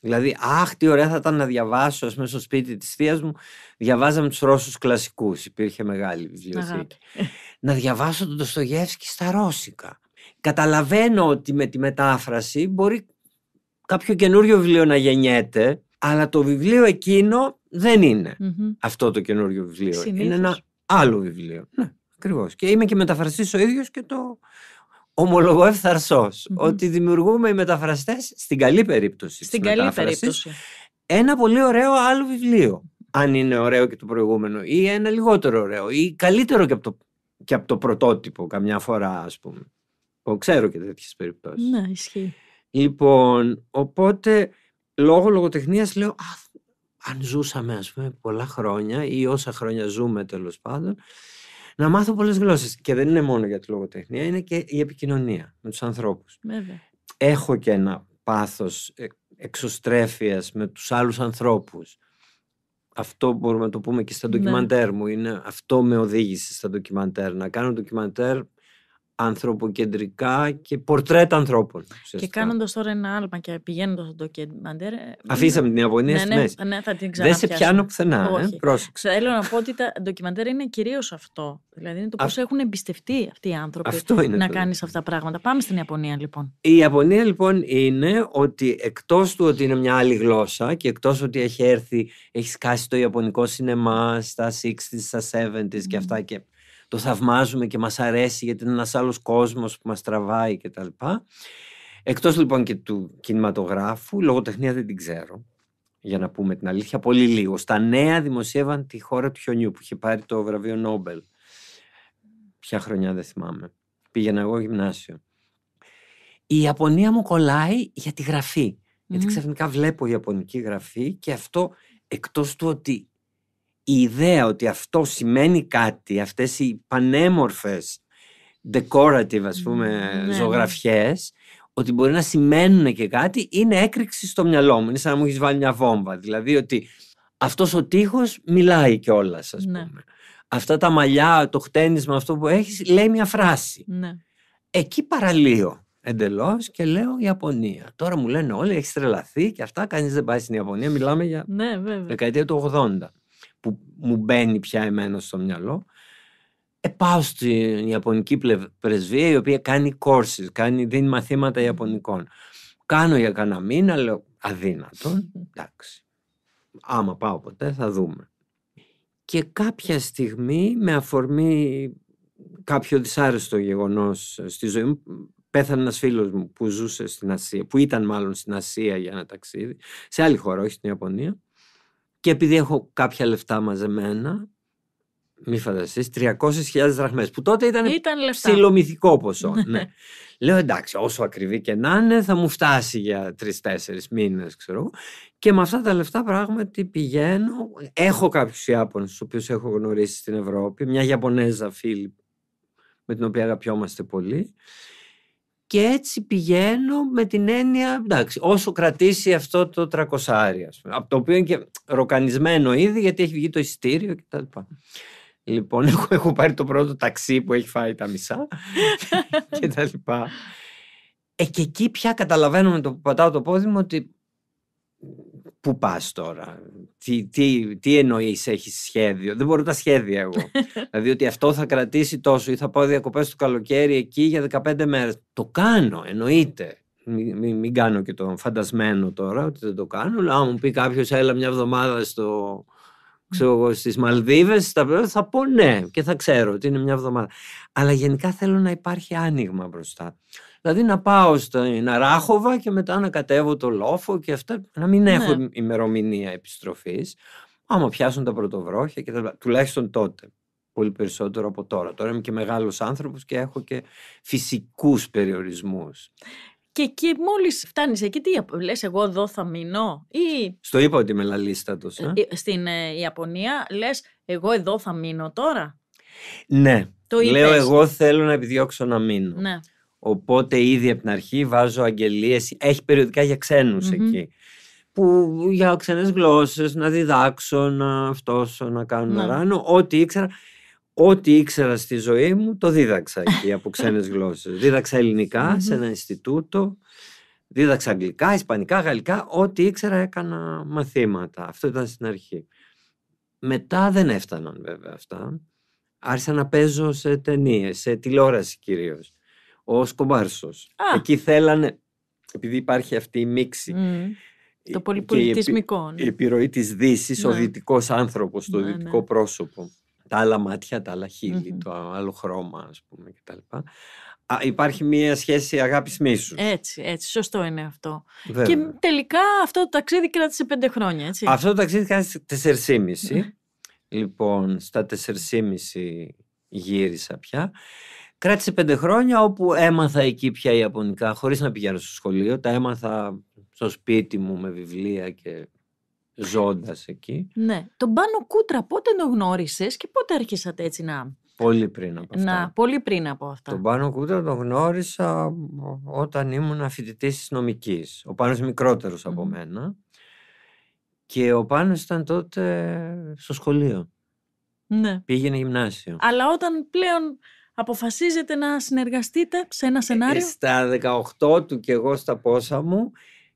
Δηλαδή, αχ, τι ωραία θα ήταν να διαβάσω, ας στο σπίτι της θείας μου, διαβάζαμε τους Ρώσους κλασικούς. Υπήρχε μεγάλη βιβλιοθήκη. να διαβάσω τον Τοστογεύσκη στα Ρώσικα. Καταλαβαίνω ότι με τη μετάφραση μπορεί κάποιο καινούριο βιβλίο να γεννιέται, αλλά το βιβλίο εκείνο δεν ειναι αυτό το καινούριο βιβλίο. Είναι ένα άλλο βιβλίο. Ναι, ακριβώς. Και είμαι και μεταφραστής ο ίδιος και το ομολογω ευθαρσω ότι δημιουργούμε οι μεταφραστές στην καλή περίπτωση. Στην καλή περίπτωση. Ένα πολύ ωραίο άλλο βιβλίο. Αν είναι ωραίο και το προηγούμενο, ή ένα λιγότερο ωραίο, ή καλύτερο και από το, και από το πρωτότυπο, καμιά φορά, ας πούμε. ξέρω και τέτοιες περιπτώσεις. Ναι, ισχύει. Λοιπόν, οπότε λόγω λογοτεχνίας λέω αν ζούσαμε ας πούμε πολλά χρόνια ή όσα χρόνια ζούμε τέλος πάντων να μάθω πολλές γλώσσες και δεν είναι μόνο για τη λογοτεχνία είναι και η επικοινωνία με τους ανθρώπους. Έχω και ένα πάθος ε, εξωστρέφειας με τους άλλους ανθρώπους. Αυτό μπορούμε να το πούμε και στα ναι. ντοκιμαντέρ μου. Είναι, αυτό με οδήγησε στα ντοκιμαντέρ. Να κάνω ντοκιμαντέρ ανθρωποκεντρικά και πορτρέτα ανθρώπων. Ουσιαστικά. Και κάνοντας τώρα ένα άλμα και πηγαίνοντας στο ντοκιμαντέρ. Ε, Αφήσαμε την Ιαπωνία ναι, στη ναι, μέση. Ναι, θα την Δεν σε πιάνω πουθενά. Ε, Όχι. Ε, Θέλω να πω ότι τα ντοκιμαντέρ είναι κυρίως αυτό. Δηλαδή είναι το πώς έχουν εμπιστευτεί αυτοί οι άνθρωποι να κάνεις αυτά τα πράγματα. Πάμε στην Ιαπωνία λοιπόν. Η Ιαπωνία λοιπόν είναι ότι εκτός του ότι είναι μια άλλη γλώσσα και εκτός ότι έχει έρθει, έχει σκάσει το Ιαπωνικό σινεμά στα 60s, στα 70s και αυτά και το θαυμάζουμε και μας αρέσει γιατί είναι ένας άλλος κόσμος που μας τραβάει κτλ. Εκτός λοιπόν και του κινηματογράφου, λογοτεχνία δεν την ξέρω, για να πούμε την αλήθεια, πολύ λίγο. Στα νέα δημοσίευαν τη χώρα του χιονιού που είχε πάρει το βραβείο Νόμπελ. Ποια χρονιά δεν θυμάμαι. Πήγαινα εγώ γυμνάσιο. Η Ιαπωνία μου κολλάει για τη γραφή. Mm-hmm. Γιατί ξαφνικά βλέπω Ιαπωνική γραφή και αυτό εκτός του ότι η ιδέα ότι αυτό σημαίνει κάτι, αυτές οι πανέμορφες decorative ας πούμε ναι, ναι, ζωγραφιές ότι μπορεί να σημαίνουν και κάτι είναι έκρηξη στο μυαλό μου, είναι σαν να μου έχεις βάλει μια βόμβα δηλαδή ότι αυτός ο τείχος μιλάει κιόλας, ας ναι. πούμε αυτά τα μαλλιά, το χτένισμα αυτό που έχεις λέει μια φράση ναι. εκεί παραλύω Εντελώς και λέω Ιαπωνία. Τώρα μου λένε όλοι, έχεις τρελαθεί και αυτά. Κανείς δεν πάει στην Ιαπωνία. Μιλάμε για δεκαετία του 80 που μου μπαίνει πια εμένα στο μυαλό. Ε, πάω στην Ιαπωνική πρεσβεία η οποία κάνει courses, κάνει, δίνει μαθήματα Ιαπωνικών. Κάνω για κανένα μήνα, λέω αδύνατο, εντάξει. Άμα πάω ποτέ θα δούμε. Και κάποια στιγμή με αφορμή κάποιο δυσάρεστο γεγονός στη ζωή μου, πέθανε ένας φίλος μου που ζούσε στην Ασία, που ήταν μάλλον στην Ασία για ένα ταξίδι, σε άλλη χώρα, όχι στην Ιαπωνία, και επειδή έχω κάποια λεφτά μαζεμένα, μη φανταστείς, 300.000 δραχμές που τότε ήταν, ήταν ποσό. Ναι. Ναι. Λέω εντάξει, όσο ακριβή και να είναι θα μου φτάσει για τρει-τέσσερι μήνες, ξέρω Και με αυτά τα λεφτά πράγματι πηγαίνω. Έχω κάποιους Ιάπωνες, τους οποίους έχω γνωρίσει στην Ευρώπη, μια Ιαπωνέζα φίλη με την οποία αγαπιόμαστε πολύ. Και έτσι πηγαίνω με την έννοια, εντάξει, όσο κρατήσει αυτό το τρακοσάρι, από το οποίο είναι και ροκανισμένο ήδη, γιατί έχει βγει το εισιτήριο κτλ. Λοιπόν, έχω πάρει το πρώτο ταξί που έχει φάει τα μισά κτλ. Ε, και εκεί πια καταλαβαίνω με το που πατάω το πόδι μου ότι πού πας τώρα, τι, τι, τι εννοείς έχεις σχέδιο, δεν μπορώ τα σχέδια εγώ. δηλαδή ότι αυτό θα κρατήσει τόσο ή θα πάω διακοπές το καλοκαίρι εκεί για 15 μέρες. Το κάνω, εννοείται. Μην, μην, μην κάνω και το φαντασμένο τώρα ότι δεν το κάνω. Αλλά αν μου πει κάποιος, έλα μια εβδομάδα στο, ξέρω στις Μαλδίβες, θα πω ναι και θα ξέρω ότι είναι μια εβδομάδα. Αλλά γενικά θέλω να υπάρχει άνοιγμα μπροστά. Δηλαδή να πάω στην Αράχοβα και μετά να κατέβω το λόφο και αυτά, να μην ναι. έχω ημερομηνία επιστροφής. Άμα πιάσουν τα πρωτοβρόχια και τα, τουλάχιστον τότε. Πολύ περισσότερο από τώρα. Τώρα είμαι και μεγάλος άνθρωπος και έχω και φυσικούς περιορισμούς. Και εκεί μόλις φτάνεις εκεί, τι λες εγώ εδώ θα μείνω ή... Στο είπα ότι είμαι λαλίστατος. Ε. Ε, στην ε, Ιαπωνία λες εγώ εδώ θα μείνω τώρα. Ναι. Το Λέω εγώ θέλω να επιδιώξω να μείνω. Ναι. Οπότε ήδη από την αρχή βάζω αγγελίες, έχει περιοδικά για ξενους εκεί. Που για ξένες γλώσσες, να διδάξω, να αυτός, να κάνω να ναι. ό,τι ήξερα. Ό,τι ήξερα στη ζωή μου το δίδαξα εκεί από ξένες γλώσσες. δίδαξα σε ένα Ινστιτούτο, δίδαξα αγγλικά, ισπανικά, γαλλικά, ό,τι ήξερα έκανα μαθήματα. Αυτό ήταν στην αρχή. Μετά δεν έφταναν βέβαια αυτά. Άρχισα να παίζω σε ταινίες, σε τηλεόραση κυρίως ο Σκομπάρσος. Εκεί θέλανε, επειδή υπάρχει αυτή η μίξη... Το πολυπολιτισμικό. Η ναι. επιρροή της δύσης, ο ναι. δυτικός άνθρωπος, το ναι, δυτικό ναι. πρόσωπο. Τα άλλα μάτια, τα άλλα το άλλο χρώμα, ας πούμε, κτλ. υπάρχει μια σχέση αγάπης μίσους. Έτσι, έτσι, σωστό είναι αυτό. Και τελικά αυτό το ταξίδι κράτησε πέντε χρόνια, έτσι. Αυτό το ταξίδι κράτησε 4.5, Λοιπόν, στα τεσσερσήμιση γύρισα πια. Κράτησε πέντε χρόνια όπου έμαθα εκεί πια Ιαπωνικά, χωρίς να πηγαίνω στο σχολείο. Τα έμαθα στο σπίτι μου με βιβλία και ζώντας εκεί. Ναι. Τον Πάνο Κούτρα πότε τον γνώρισες και πότε άρχισατε έτσι να. Πολύ πριν από αυτά. Να, πολύ πριν από αυτά. Τον Πάνο Κούτρα τον γνώρισα όταν ήμουν φοιτητής της νομικής. Ο Πάνος μικρότερος από μένα. Και ο Πάνος ήταν τότε στο σχολείο. Ναι. Πήγαινε γυμνάσιο. Αλλά όταν πλέον αποφασίζετε να συνεργαστείτε σε ένα σενάριο. Ε, στα 18 του και εγώ στα πόσα μου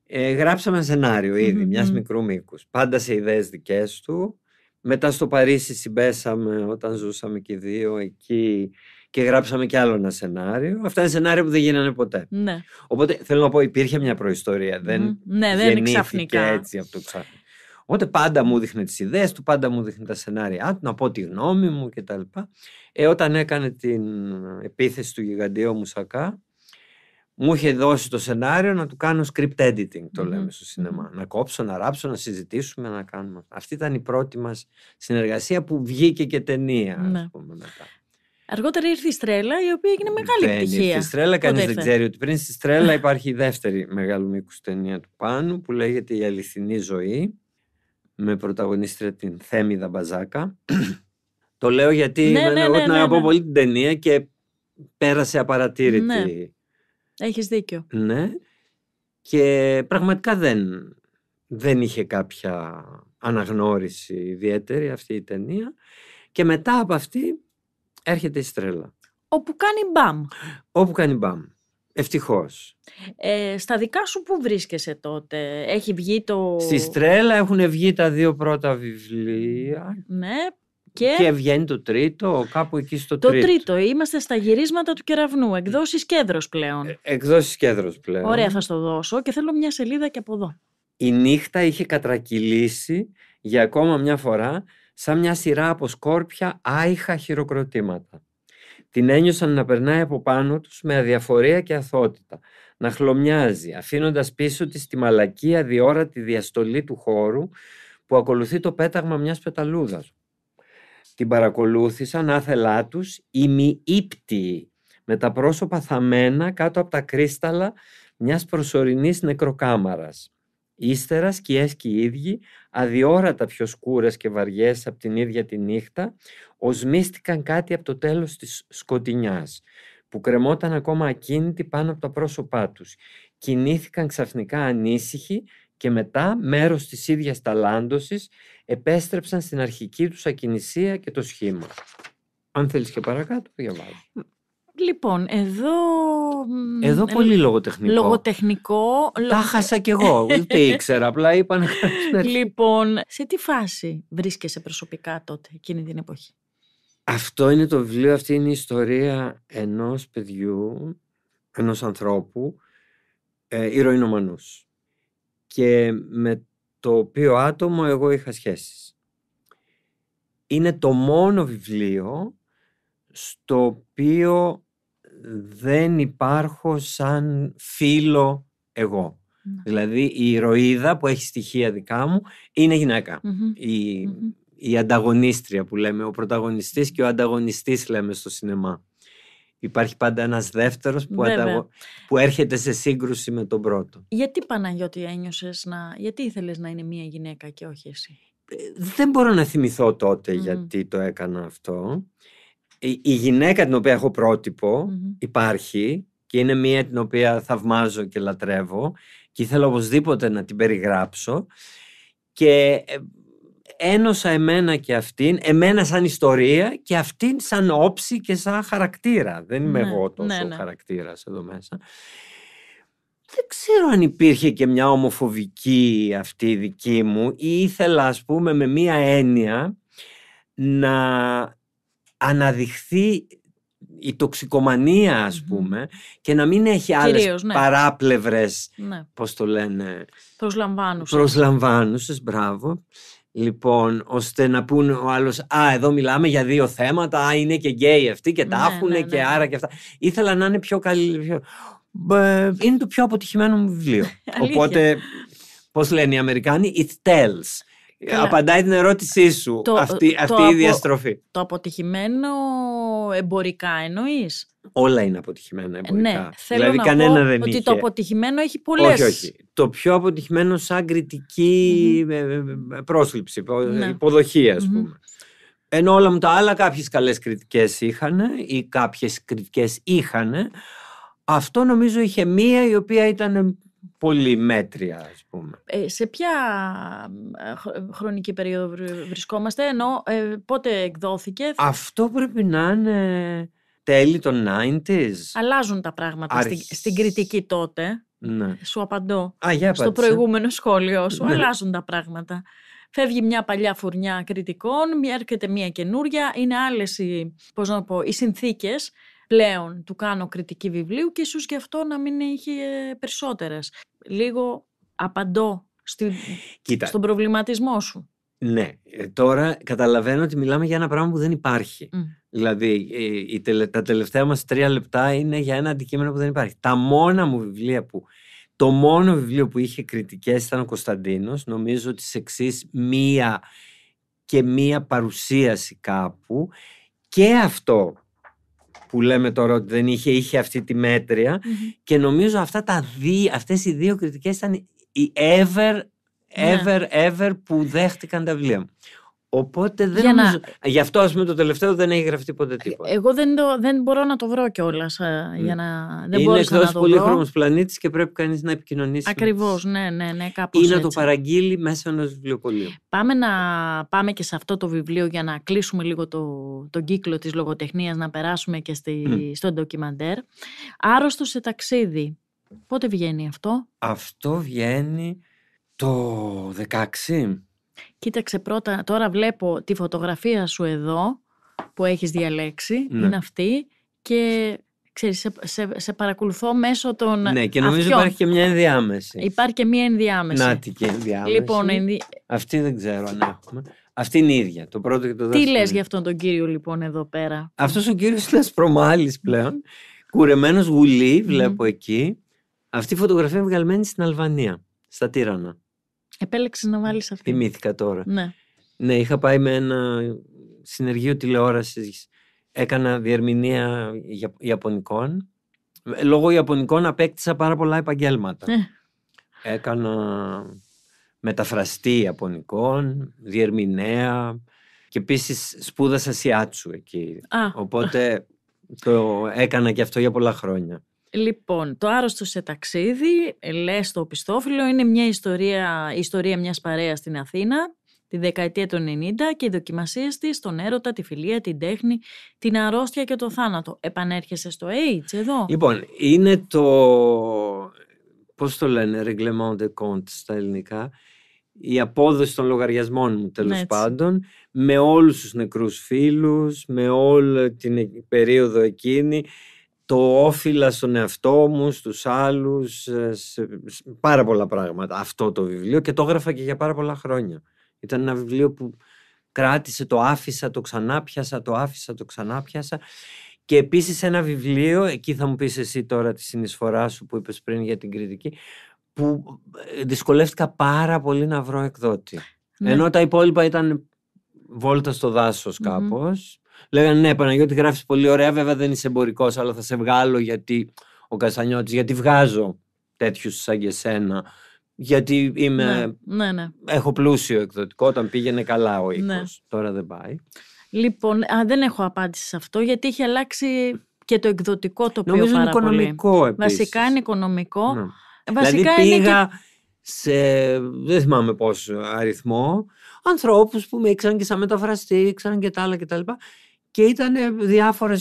ε, γράψαμε σενάριο ήδη, μιας μικρού μήκους. Πάντα σε ιδέες δικές του. Μετά στο Παρίσι συμπέσαμε όταν ζούσαμε και δύο εκεί και γράψαμε κι άλλο ένα σενάριο. Αυτά είναι σενάρια που δεν γίνανε ποτέ. Ναι. Οπότε θέλω να πω, υπήρχε μια προιστορια Δεν ναι, δεν έτσι από το ξαφνικά. Οπότε πάντα μου δείχνει τις ιδέες του, πάντα μου δείχνει τα σενάρια του, να πω τη γνώμη μου κτλ. Ε, όταν έκανε την επίθεση του γιγαντιαίου Μουσακά, μου είχε δώσει το σενάριο να του κάνω script editing, το mm-hmm. λέμε στο σινεμά. Να κόψω, να ράψω, να συζητήσουμε, να κάνουμε. Αυτή ήταν η πρώτη μας συνεργασία που βγήκε και ταινια ας ναι. πούμε, μετά. Αργότερα ήρθε η Στρέλα, η οποία έγινε μεγάλη δεν επιτυχία. Ήρθε η Στρέλα, κανεί δεν ξέρει ότι πριν στη Στρέλα υπάρχει η δεύτερη μεγάλου μήκους ταινία του Πάνου, που λέγεται Η Αληθινή Ζωή, με πρωταγωνίστρια την Θέμη Δαμπαζάκα. Το λέω γιατί ναι, εγώ την ναι, ναι, ναι, αγαπώ πολύ την ταινία και πέρασε απαρατήρητη. Ναι. Έχεις δίκιο. Ναι. Και πραγματικά δεν, δεν είχε κάποια αναγνώριση ιδιαίτερη αυτή η ταινία. Και μετά από αυτή έρχεται η στρέλα. Όπου κάνει μπαμ. Όπου κάνει μπαμ. Ευτυχώς. Ε, στα δικά σου πού βρίσκεσαι τότε, έχει βγει το... Στη Στρέλα έχουν βγει τα δύο πρώτα βιβλία. Ναι, και... και βγαίνει το τρίτο, κάπου εκεί στο τρίτο. Το τρίτο, είμαστε στα γυρίσματα του κεραυνού, εκδόσεις κέντρος πλέον. Ε, εκδόσεις κέντρος πλέον. Ωραία, θα στο δώσω και θέλω μια σελίδα και από εδώ. Η νύχτα είχε κατρακυλήσει για ακόμα μια φορά σαν μια σειρά από σκόρπια άϊχα χειροκροτήματα. Την ένιωσαν να περνάει από πάνω τους με αδιαφορία και αθότητα, να χλωμιάζει, αφήνοντας πίσω της τη μαλακή αδιόρατη διαστολή του χώρου που ακολουθεί το πέταγμα μιας πεταλούδας. Την παρακολούθησαν άθελά τους ύπτιοι, με τα πρόσωπα θαμμένα κάτω από τα κρίσταλα μιας προσωρινής νεκροκάμαρας. Ύστερα σκιές και οι ίδιοι αδιόρατα πιο σκούρες και βαριές από την ίδια τη νύχτα, οσμίστηκαν κάτι από το τέλος της σκοτεινιάς, που κρεμόταν ακόμα ακίνητη πάνω από τα πρόσωπά τους. Κινήθηκαν ξαφνικά ανήσυχοι και μετά, μέρος της ίδιας ταλάντωσης, επέστρεψαν στην αρχική τους ακινησία και το σχήμα. Αν θέλεις και παρακάτω, διαβάζω. Λοιπόν, εδώ... Εδώ ε, πολύ λογοτεχνικό. Λογοτεχνικό. Τα χάσα κι εγώ, ούτε ήξερα, απλά είπα να λοιπόν, σε τι φάση βρίσκεσαι προσωπικά τότε, εκείνη την εποχή. Αυτό είναι το βιβλίο, αυτή είναι η ιστορία ενός παιδιού, ενός ανθρώπου, ε, ηρωινομανούς. Και με το οποίο άτομο εγώ είχα σχέσεις. Είναι το μόνο βιβλίο στο οποίο δεν υπάρχω σαν φίλο εγώ. Ναι. Δηλαδή η ηρωίδα που έχει στοιχεία δικά μου είναι Η, η ανταγωνίστρια που λέμε, ο πρωταγωνιστής και ο ανταγωνιστής λέμε στο σινεμά. Υπάρχει πάντα ένας δεύτερος που, ανταγω... που έρχεται σε σύγκρουση με τον πρώτο. Γιατί Παναγιώτη ένιωσες να... Γιατί ήθελες να είναι μία γυναίκα και όχι εσύ. Ε, δεν μπορώ να θυμηθώ τότε γιατί το έκανα αυτό η, γυναίκα την οποία έχω υπάρχει και είναι μία την οποία θαυμάζω και λατρεύω και ήθελα οπωσδήποτε να την περιγράψω και ε, ένωσα εμένα και αυτήν, εμένα σαν ιστορία και αυτήν σαν όψη και σαν χαρακτήρα. Δεν είμαι ναι, εγώ τόσο ναι, ναι, χαρακτήρας εδώ μέσα. Δεν ξέρω αν υπήρχε και μια ομοφοβική αυτή δική μου ή ήθελα ας πούμε με μία έννοια να αναδειχθεί η τοξικομανία ας πουμε και να μην έχει άλλες Κυρίως, ναι. παράπλευρες ναι. πώς το λένε προσλαμβάνουσες προσλαμβάνουσες μπράβο Λοιπόν, ώστε να πούνε ο άλλος, Α, εδώ μιλάμε για δύο θέματα. Α, είναι και γκέι αυτοί και τα ναι, έχουν ναι, και άρα και αυτά. Ήθελα να είναι πιο καλή. Πιο... Είναι το πιο αποτυχημένο μου βιβλίο. Οπότε, πώς λένε οι Αμερικάνοι, it tells. Καλά. Απαντάει την ερώτησή σου ε, αυτή, αυτή η διαστροφή. το αποτυχημένο εμπορικά εννοείς. Όλα είναι αποτυχημένα εμπορικά. Ναι, θέλω δηλαδή, να κανένα πω ότι το αποτυχημένο έχει πολλές... Όχι, όχι. Το πιο αποτυχημένο σαν κριτική ε, ε, πρόσληψη, ναι. υποδοχή, ας πουμε Ενώ όλα μου τα άλλα κάποιες καλές κριτικές είχαν ή κάποιες κριτικές είχαν. Αυτό νομίζω είχε μία η οποία ήταν πολύ μέτρια, ας πούμε. Ε, σε ποια ε, ε, χρονική περίοδο βρισκόμαστε, ενώ ε, πότε εκδόθηκε. Αυτό πρέπει να είναι τέλη των 90s. Αλλάζουν τα πράγματα Αρχ... στην, κριτική τότε. Ναι. Σου απαντώ στο προηγούμενο σχόλιο σου. Ναι. Αλλάζουν τα πράγματα. Φεύγει μια παλιά φουρνιά κριτικών, έρχεται μια καινούρια, είναι άλλες οι, πώς να πω, οι συνθήκες πλέον του κάνω κριτική βιβλίου και ίσως γι' αυτό να μην είχε ε, περισσότερες. Λίγο απαντώ στη, στον προβληματισμό σου. Ναι, ε, τώρα καταλαβαίνω ότι μιλάμε για ένα πράγμα που δεν υπάρχει. Δηλαδή, ε, τα τελευταία μας τρία λεπτά είναι για ένα αντικείμενο που δεν υπάρχει. Τα μόνα μου βιβλία που... Το μόνο βιβλίο που είχε κριτικές ήταν ο Κωνσταντίνος. Νομίζω ότι εξής μία και μία παρουσίαση κάπου. Και αυτό που λέμε τώρα ότι δεν είχε, είχε αυτή τη μετρια Και νομίζω αυτά τα δι, αυτές οι δύο κριτικές ήταν οι ever, ναι. ever, ever που δέχτηκαν τα βιβλία μου. Οπότε δεν Για νομίζω... Γι' αυτό, ας πούμε, το τελευταίο δεν έχει γραφτεί ποτέ ε, τίποτα. Εγώ δεν, το, δεν μπορώ να το βρω κιόλας. Mm. Ε, ναι. Για να... Δεν είναι εκτό χρόνος πλανήτης και πρέπει κανείς να επικοινωνήσει. Ακριβώ, ναι, ναι, ναι, κάπως Ή να το παραγγείλει μέσα ενός βιβλιοπολίου. Πάμε, να... Πάμε και σε αυτό το βιβλίο για να κλείσουμε λίγο το... τον κύκλο της λογοτεχνίας, να περάσουμε και στη... Mm. στο ντοκιμαντέρ. Άρρωστο σε ταξίδι. Πότε βγαίνει αυτό, Αυτό βγαίνει το 16 κοίταξε πρώτα, τώρα βλέπω τη φωτογραφία σου εδώ που έχεις διαλέξει, ναι. είναι αυτή και ξέρεις, σε, σε, παρακολουθώ μέσω των Ναι, και νομίζω υπάρχει και μια ενδιάμεση. Υπάρχει και μια ενδιάμεση. Να τι και ενδιάμεση. Λοιπόν, Αυτή δεν ξέρω αν έχουμε. Αυτή είναι η ίδια. Το πρώτο και το δεύτερο. Τι λες για αυτόν τον κύριο λοιπόν εδώ πέρα. Αυτός ο κύριος είναι ένας πλέον. Κουρεμένος γουλί, βλέπω εκεί. Αυτή η φωτογραφία είναι βγαλμένη στην Αλβανία, στα Τύρανα. Επέλεξες να βάλεις αυτή. Θυμήθηκα τώρα. Ναι. ναι, είχα πάει με ένα συνεργείο τηλεόρασης. Έκανα διερμηνία Ιαπωνικών. Λόγω Ιαπωνικών απέκτησα πάρα πολλά επαγγέλματα. Ναι. Έκανα μεταφραστή Ιαπωνικών, διερμηνέα και επίσης σπούδασα σιάτσου εκεί. Οπότε το έκανα και αυτό για πολλά χρόνια. Λοιπόν, το άρρωστο σε ταξίδι, Λες το πιστόφυλλο, είναι μια ιστορία, ιστορία μιας παρέας στην Αθήνα, τη δεκαετία των 90 και οι δοκιμασίες της στον έρωτα, τη φιλία, την τέχνη, την αρρώστια και το θάνατο. Επανέρχεσαι στο AIDS εδώ. Λοιπόν, είναι το, Πώς το λένε, reglement de compte στα ελληνικά, η απόδοση των λογαριασμών μου τέλος πάντων με όλους τους νεκρούς φίλους, με όλη την περίοδο εκείνη το όφυλα στον εαυτό μου, στους άλλους, ε, σε, πάρα πολλά πράγματα αυτό το βιβλίο και το έγραφα και για πάρα πολλά χρόνια. Ήταν ένα βιβλίο που κράτησε, το άφησα, το ξανάπιασα, το άφησα, το ξανάπιασα και επίσης ένα βιβλίο, εκεί θα μου πεις εσύ τώρα τη συνεισφορά σου που είπες πριν για την κριτική, που ε, δυσκολεύτηκα πάρα πολύ να βρω εκδότη. Ναι. Ενώ τα υπόλοιπα ήταν βόλτα στο δάσος κάπως, Λέγανε ναι, Παναγιώτη, γράφεις πολύ ωραία. Βέβαια δεν είσαι εμπορικός, αλλά θα σε βγάλω γιατί ο καστανιώτη γιατί βγάζω τέτοιους σαν και εσένα Γιατί είμαι... Ναι, ναι, ναι. έχω πλούσιο εκδοτικό. Όταν πήγαινε καλά ο οίκος. Τώρα δεν πάει. Λοιπόν, δεν έχω απάντηση σε αυτό γιατί έχει αλλάξει και το εκδοτικό το Νομίζω είναι οικονομικό Βασικά είναι οικονομικό. Ναι. Βασικά δηλαδή πήγα σε, δεν θυμάμαι πόσο αριθμό, ανθρώπους που με ήξεραν και σαν μεταφραστή, ήξεραν και τα άλλα κτλ και ήταν διάφορε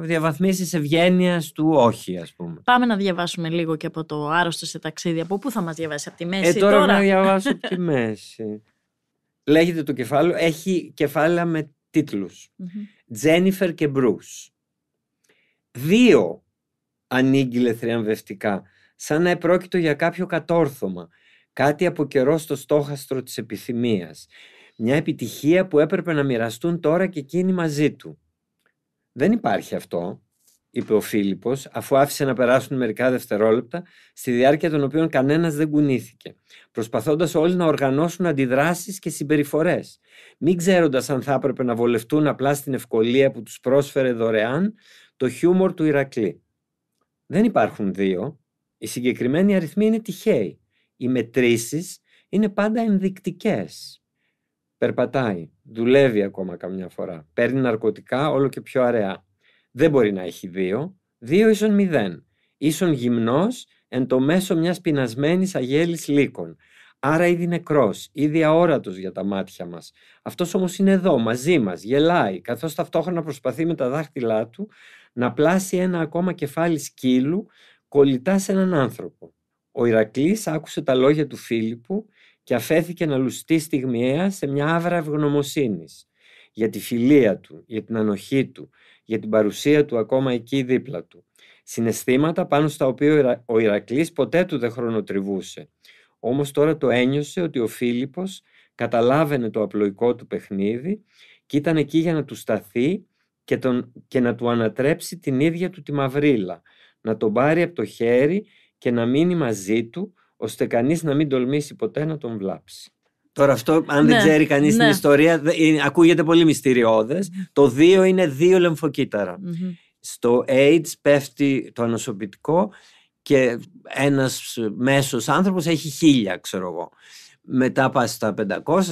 διαβαθμίσεις ευγένειας του όχι ας πούμε. Πάμε να διαβάσουμε λίγο και από το άρρωστο σε ταξίδι. Από πού θα μας διαβάσει, από τη μέση ε, τώρα? τώρα να διαβάσω από τη μέση. Λέγεται το κεφάλαιο, έχει κεφάλαια με τίτλους. και Μπρούς. Δύο ανήγγειλε θριαμβευτικά, σαν να επρόκειτο για κάποιο κατόρθωμα, κάτι από καιρό στο στόχαστρο της επιθυμίας. Μια επιτυχία που έπρεπε να μοιραστούν τώρα και εκείνοι μαζί του. Δεν υπάρχει αυτό, είπε ο φιλιππος αφού άφησε να περάσουν μερικά δευτερόλεπτα, στη διάρκεια των οποίων κανενας δεν κουνήθηκε, προσπαθωντας όλοι να οργανώσουν αντιδρασεις και συμπεριφορές, μην ξέροντας αν θα έπρεπε να βολευτούν απλά στην ευκολία που τους πρόσφερε δωρεάν το χιούμορ του Ηρακλή. Δεν υπάρχουν δύο. Οι συγκεκριμένοι αριθμοί είναι τυχαίοι. Οι μετρήσεις είναι πάντα ενδεικτικές. Περπατάει, δουλεύει ακόμα καμιά φορά, παίρνει ναρκωτικά όλο και πιο αραιά. Δεν μπορεί να έχει δύο. Δύο ίσον μηδέν. Ίσον γυμνός εν το μέσο μιας πεινασμένης αγέλης λύκων. Άρα ήδη νεκρός, ήδη αόρατος για τα μάτια μας. Αυτός όμως είναι εδώ, μαζί μας, γελάει, καθώς ταυτόχρονα προσπαθεί με τα δάχτυλά του να πλάσει ένα ακόμα κεφάλι σκύλου κολλητά σε έναν άνθρωπο. Ο Ηρακλής άκουσε τα λόγια του Φίλιππου και αφέθηκε να λουστεί στιγμιαία σε μια άβρα ευγνωμοσύνης για τη φιλία του, για την ανοχή του, για την παρουσία του ακόμα εκεί δίπλα του. Συναισθήματα πάνω στα οποία ο Ηρακλής ποτέ του δεν χρονοτριβούσε. Όμως τώρα το ένιωσε ότι ο Φίλιππος καταλάβαινε το απλοϊκό του παιχνίδι και ήταν εκεί για να του σταθεί και, τον, και να του ανατρέψει την ίδια του τη μαυρίλα, να τον πάρει από το χέρι και να μείνει μαζί του ώστε κανείς να μην τολμήσει ποτέ να τον βλάψει. Τώρα αυτό, αν δεν ναι, ξέρει κανείς την ναι. ιστορία, ε, ακούγεται πολύ μυστηριώδες Το δύο είναι δύο Στο AIDS πέφτει το ανοσοποιητικό και ένας μέσος άνθρωπος έχει χίλια, ξέρω εγώ. Μετά πας στα 500,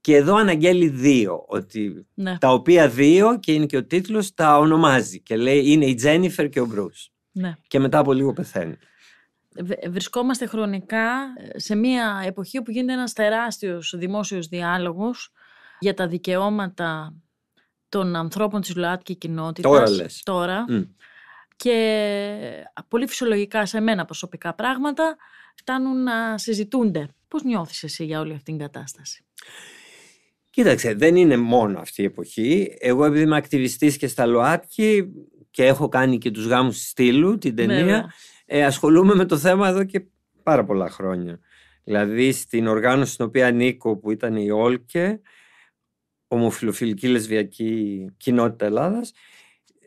και εδώ αναγγέλει δύο, ότι ναι. τα οποία δύο, και είναι και ο τίτλος, τα ονομάζει και λέει είναι η Τζένιφερ και ο Μπρούς. Και μετά από λίγο πεθαίνει βρισκόμαστε χρονικά ε, σε μια εποχή που γίνεται ένας τεράστιος δημόσιος διάλογος για τα δικαιώματα των ανθρώπων της ΛΟΑΤΚΙ κοινότητας. Τώρα λες. Τώρα. Και ε, πολύ φυσιολογικά σε μένα προσωπικά πράγματα φτάνουν να συζητούνται. Πώς νιώθεις εσύ για όλη αυτή την κατάσταση. Κοίταξε, δεν είναι μόνο αυτή η εποχή. Εγώ επειδή είμαι ακτιβιστής και στα ΛΟΑΤΚΙ και έχω κάνει και τους γάμους στήλου την ταινία ε, ασχολούμαι με το θέμα εδώ και πάρα πολλά χρόνια. Δηλαδή στην οργάνωση στην οποία ανήκω που ήταν η ΟΛΚΕ, ομοφιλοφιλική λεσβιακή κοινότητα Ελλάδας,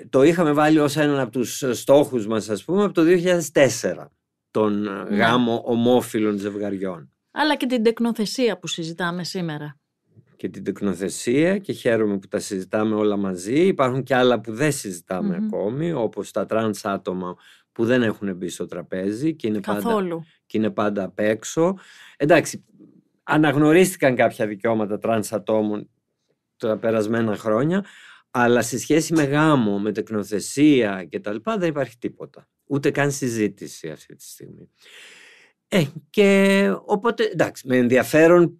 το είχαμε βάλει ως έναν από τους στόχους μας ας πούμε από το 2004 τον ναι. γάμο ομόφιλων ζευγαριών. Αλλά και την τεκνοθεσία που συζητάμε σήμερα. Και την τεκνοθεσία και χαίρομαι που τα συζητάμε όλα μαζί. Υπάρχουν και άλλα που δεν συζηταμε ακόμη όπως τα τρανς άτομα που δεν έχουν μπει στο τραπέζι και είναι, πάντα, και είναι πάντα απ' έξω. Εντάξει, αναγνωρίστηκαν κάποια δικαιώματα τρανς ατόμων τα περασμένα χρόνια, αλλά σε σχέση με γάμο, με τεκνοθεσία και τα λοιπά δεν υπάρχει τίποτα. Ούτε καν συζήτηση αυτή τη στιγμή. Ε, και οπότε, εντάξει, με ενδιαφέρον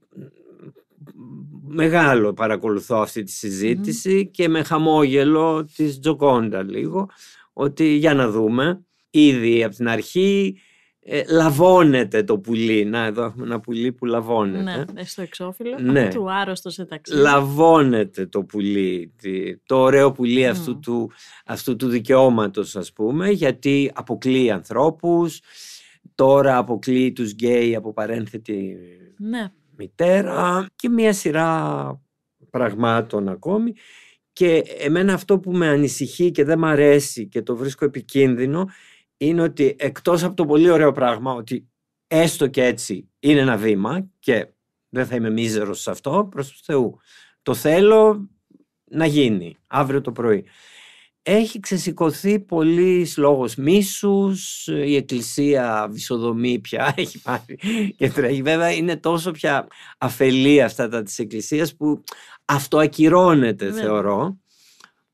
μεγάλο παρακολουθώ αυτή τη συζήτηση και με χαμόγελο της Τζοκόντα λίγο, ότι για να δούμε ήδη από την αρχή ε, λαβώνεται το πουλί. Να, εδώ έχουμε ένα πουλί που λαβώνεται. Ναι, στο εξώφυλλο. Ναι. του άρρωστος σε ταξίδι. Λαβώνεται το πουλί. Το ωραίο πουλί ναι. αυτού, του, αυτού του δικαιώματος, ας πούμε, γιατί αποκλείει ανθρώπους, τώρα αποκλείει τους γκέι από παρένθετη ναι. μητέρα και μία σειρά πραγμάτων ακόμη. Και εμένα αυτό που με ανησυχεί και δεν μ' αρέσει και το βρίσκω επικίνδυνο είναι ότι εκτός από το πολύ ωραίο πράγμα ότι έστω και έτσι είναι ένα βήμα και δεν θα είμαι μίζερος σε αυτό προς του Θεού. Το θέλω να γίνει αύριο το πρωί. Έχει ξεσηκωθεί πολλή λόγος μίσους, η εκκλησία βυσοδομή πια έχει πάρει και τρέχει. Βέβαια είναι τόσο πια αφελή αυτά τα της εκκλησίας που αυτό ακυρώνεται ναι. θεωρώ.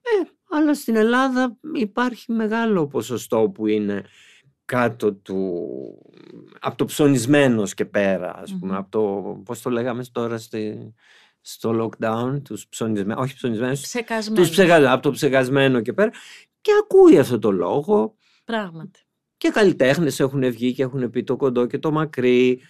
Ε, αλλά στην Ελλάδα υπάρχει μεγάλο ποσοστό που είναι κάτω του, από το ψωνισμένος και πέρα, ας πουμε από το, πώς το λέγαμε τώρα στη, στο lockdown, τους ψωνισμένους, όχι ψωνισμένους, τους ψεγα, από το ψεγασμένο και πέρα και ακούει αυτό το λόγο. Πράγματι. Και καλλιτέχνες έχουν βγει και έχουν πει το κοντό και το μακρύ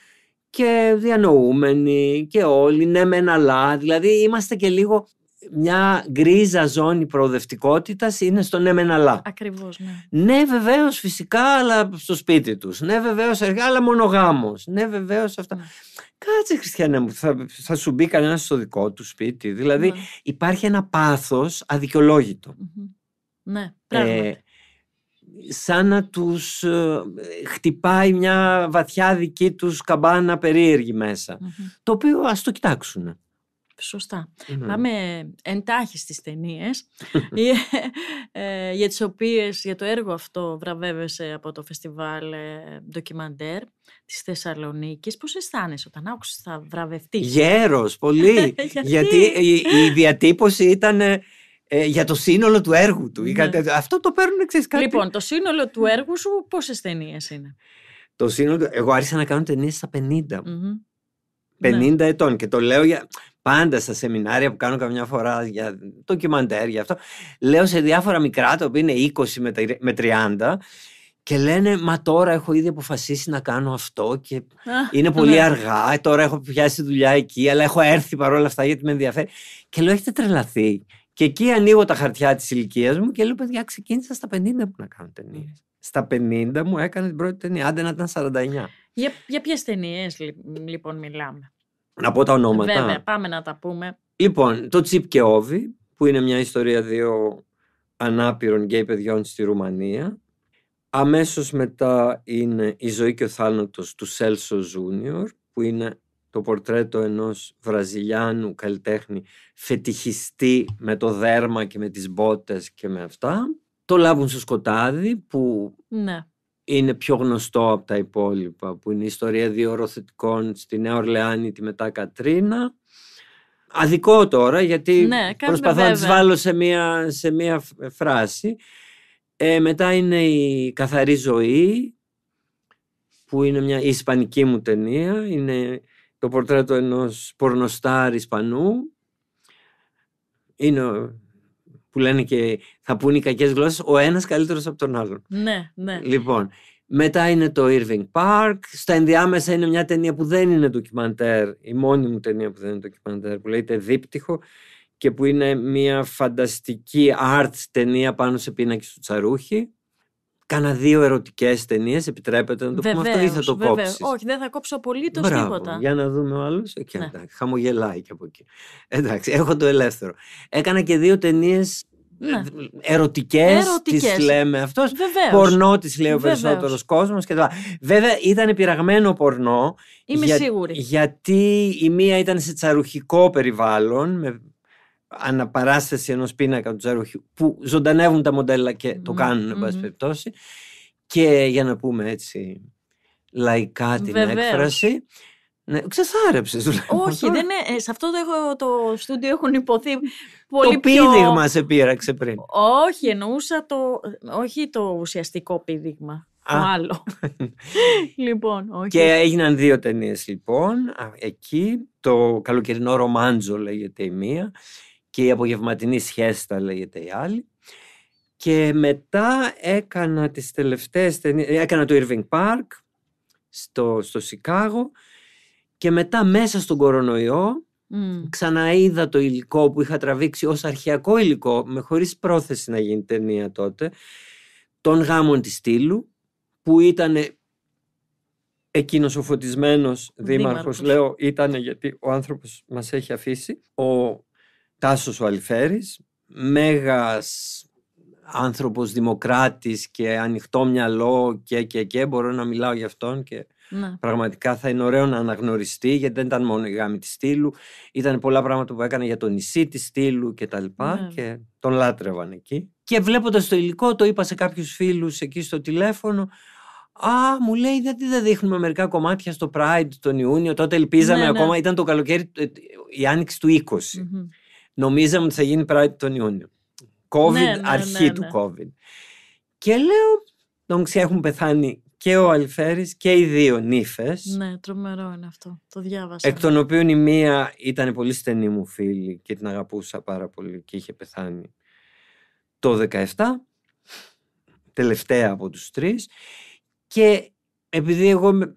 και διανοούμενοι και όλοι, ναι μεν αλλά, δηλαδή είμαστε και λίγο μια γκρίζα ζώνη προοδευτικότητας είναι στο ναι μεν Ακριβώς, ναι. Ναι βεβαίως φυσικά αλλά στο σπίτι τους. Ναι βεβαίως αργά, αλλά μονογάμος. Ναι βεβαίως αυτά. Ναι. Κάτσε Χριστιανέ μου, θα, θα σου μπει κανένας στο δικό του σπίτι. Δηλαδή ναι. υπάρχει ένα πάθος αδικαιολόγητο. Ναι, πράγματι. Ε, σαν να τους ε, χτυπάει μια βαθιά δική τους καμπάνα περίεργη μέσα. Το οποίο ας το κοιτάξουν. Σωστά. Mm. Πάμε εντάχει στις ταινίες, ε, για τις οποίες, για το έργο αυτό βραβεύεσαι από το φεστιβάλ ε, ντοκιμαντέρ της Θεσσαλονίκης. Πώς αισθάνεσαι όταν άκουσες θα βραβευτείς. Γέρος, πολύ. Γιατί, η, διατύπωση ήταν... Ε, για το σύνολο του έργου του. Ναι. Αυτό το παίρνουν ξέρεις κάτι. Λοιπόν, το σύνολο του έργου σου πόσες ταινίες είναι. Το σύνολο, εγώ άρχισα να κάνω ταινίες στα 50. 50 ναι. ετών και το λέω για πάντα στα σεμινάρια που κάνω καμιά φορά για ντοκιμαντέρ, για αυτό, λέω σε διάφορα μικρά, τα οποία είναι 20 με 30, και λένε, μα τώρα έχω ήδη αποφασίσει να κάνω αυτό και είναι πολύ ναι. αργά, τώρα έχω πιάσει δουλειά εκεί, αλλά έχω έρθει παρόλα αυτά γιατί με ενδιαφέρει. Και λέω, έχετε τρελαθεί. Και εκεί ανοίγω τα χαρτιά της ηλικίας μου και λέω, παιδιά, ξεκίνησα στα 50 που να κάνω ταινίες. Στα 50 μου έκανε την πρώτη ταινία, άντε να ήταν 49. Για, για ποιες ταινίες λοιπόν μιλάμε. Να πω τα ονόματα. Βέβαια, πάμε να τα πούμε. Λοιπόν, το Τσίπ και Όβι, που είναι μια ιστορία δύο ανάπηρων γκέι παιδιών στη Ρουμανία. Αμέσως μετά είναι «Η ζωή και ο θάνατος» του Σέλσο Ζούνιορ, που είναι το πορτρέτο ενός βραζιλιάνου καλλιτέχνη φετιχιστή με το δέρμα και με τις μπότες και με αυτά. Το «Λάβουν στο σκοτάδι» που ναι είναι πιο γνωστό από τα υπόλοιπα, που είναι η ιστορία δύο οροθετικών στη Νέα Ορλεάνη, τη μετά Κατρίνα. Αδικό τώρα, γιατί ναι, προσπαθώ να τις βάλω σε μία, σε μία φράση. Ε, μετά είναι η «Καθαρή ζωή», που είναι μια ισπανική μου ταινία. Είναι το πορτρέτο ενός πορνοστάρ Ισπανού. Είναι που λένε και θα πούνε οι κακές γλώσσες, ο ένας καλύτερος από τον άλλον. Ναι, ναι. Λοιπόν, μετά είναι το Irving Park. Στα ενδιάμεσα είναι μια ταινία που δεν είναι ντοκιμαντέρ, η μόνη μου ταινία που δεν είναι ντοκιμαντέρ, που λέγεται Δίπτυχο και που είναι μια φανταστική art ταινία πάνω σε πίνακες του Τσαρούχη. Κάνα δύο ερωτικές ταινίες, επιτρέπεται να το βεβαίως, πούμε αυτό, ή θα το κόψω. Όχι, δεν θα κόψω απολύτως τίποτα. Για να δούμε ο άλλος. Ναι. Χαμογελάει και από εκεί. Εντάξει, έχω το ελεύθερο. Έκανα και δύο ταινίες ναι. Ε, ερωτικές, τις λέμε αυτός. Πορνό τις λέει ο περισσότερος κόσμος κτλ. Βέβαια ήταν πειραγμένο πορνό. Είμαι σίγουρη. Γιατί η μία ήταν σε τσαρουχικό περιβάλλον, αναπαράσταση ενός πίνακα του Τζαρούχη που ζωντανεύουν τα μοντέλα και το κάνουν, εν περιπτώσει. Και για να πούμε έτσι λαϊκά την έκφραση, ναι, δηλαδή... Όχι, δεν είναι, ε, σε αυτό το, το στούντιο έχουν υποθεί πολύ το πιο... σε πείραξε πριν. Όχι, εννοούσα το... Όχι το ουσιαστικό πίδιγμα. άλλο. λοιπόν, όχι. Και έγιναν δύο ταινίες λοιπόν, εκεί. Το καλοκαιρινό ρομάντζο λέγεται η μία και η απογευματινή τα λέγεται η άλλη. Και μετά έκανα τις τελευταίες έκανα το Irving Park στο, στο Σικάγο και μετά μέσα στον κορονοϊό ξαναείδα το υλικό που είχα τραβήξει ως αρχαιακό υλικό με χωρίς πρόθεση να γίνει ταινία τότε των γάμων της στήλου που ήταν εκείνος ο φωτισμένος δήμαρχος, λέω ήταν γιατί ο άνθρωπος μας έχει αφήσει ο Τάσος ο Αλιφέρης, μέγας άνθρωπος δημοκράτης και ανοιχτό μυαλό και και και μπορώ να μιλάω για αυτόν και ναι. πραγματικά θα είναι ωραίο να αναγνωριστεί γιατί δεν ήταν μόνο η γάμη της στήλου ήταν πολλά πράγματα που έκανε για το νησί της στήλου και τα λοιπά ναι. και τον λάτρευαν εκεί και βλέποντας το υλικό το είπα σε κάποιους φίλους εκεί στο τηλέφωνο Α, μου λέει, γιατί δεν δείχνουμε μερικά κομμάτια στο Pride τον Ιούνιο. Τότε ελπίζαμε ναι, ακόμα, ήταν το καλοκαίρι, ε, η άνοιξη του 20 νομίζαμε ότι θα γίνει πράγματι τον Ιούνιο. COVID, ναι, ναι, ναι, αρχή του COVID. Και λέω, τον έχουν πεθάνει και ο Αλφέρης και οι δύο νύφες. Ναι, τρομερό είναι αυτό. Το διάβασα. Εκ των οποίων η μία ήταν πολύ στενή μου φίλη και την αγαπούσα πάρα πολύ και είχε πεθάνει το 17, τελευταία από τους τρεις. Και επειδή εγώ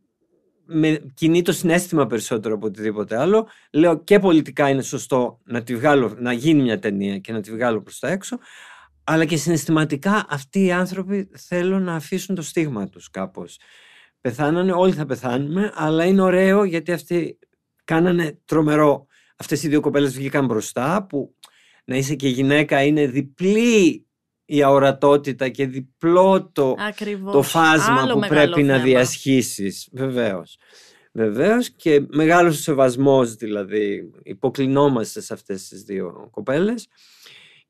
με κινεί το συνέστημα περισσότερο από οτιδήποτε άλλο. Λέω και πολιτικά είναι σωστό να, τη να γίνει μια ταινία και να τη βγάλω προς τα έξω. Αλλά και συναισθηματικά αυτοί οι άνθρωποι θέλουν να αφήσουν το στίγμα τους κάπως. Πεθάνανε, όλοι θα πεθάνουμε, αλλά είναι ωραίο γιατί αυτοί κάνανε τρομερό. Αυτές οι δύο κοπέλες βγήκαν μπροστά που να είσαι και γυναίκα είναι διπλή η αορατότητα και διπλό το, φάσμα που πρέπει να διασχίσεις. Βεβαίως. Βεβαίως και μεγάλος σεβασμός δηλαδή υποκλεινόμαστε σε αυτές τις δύο κοπέλες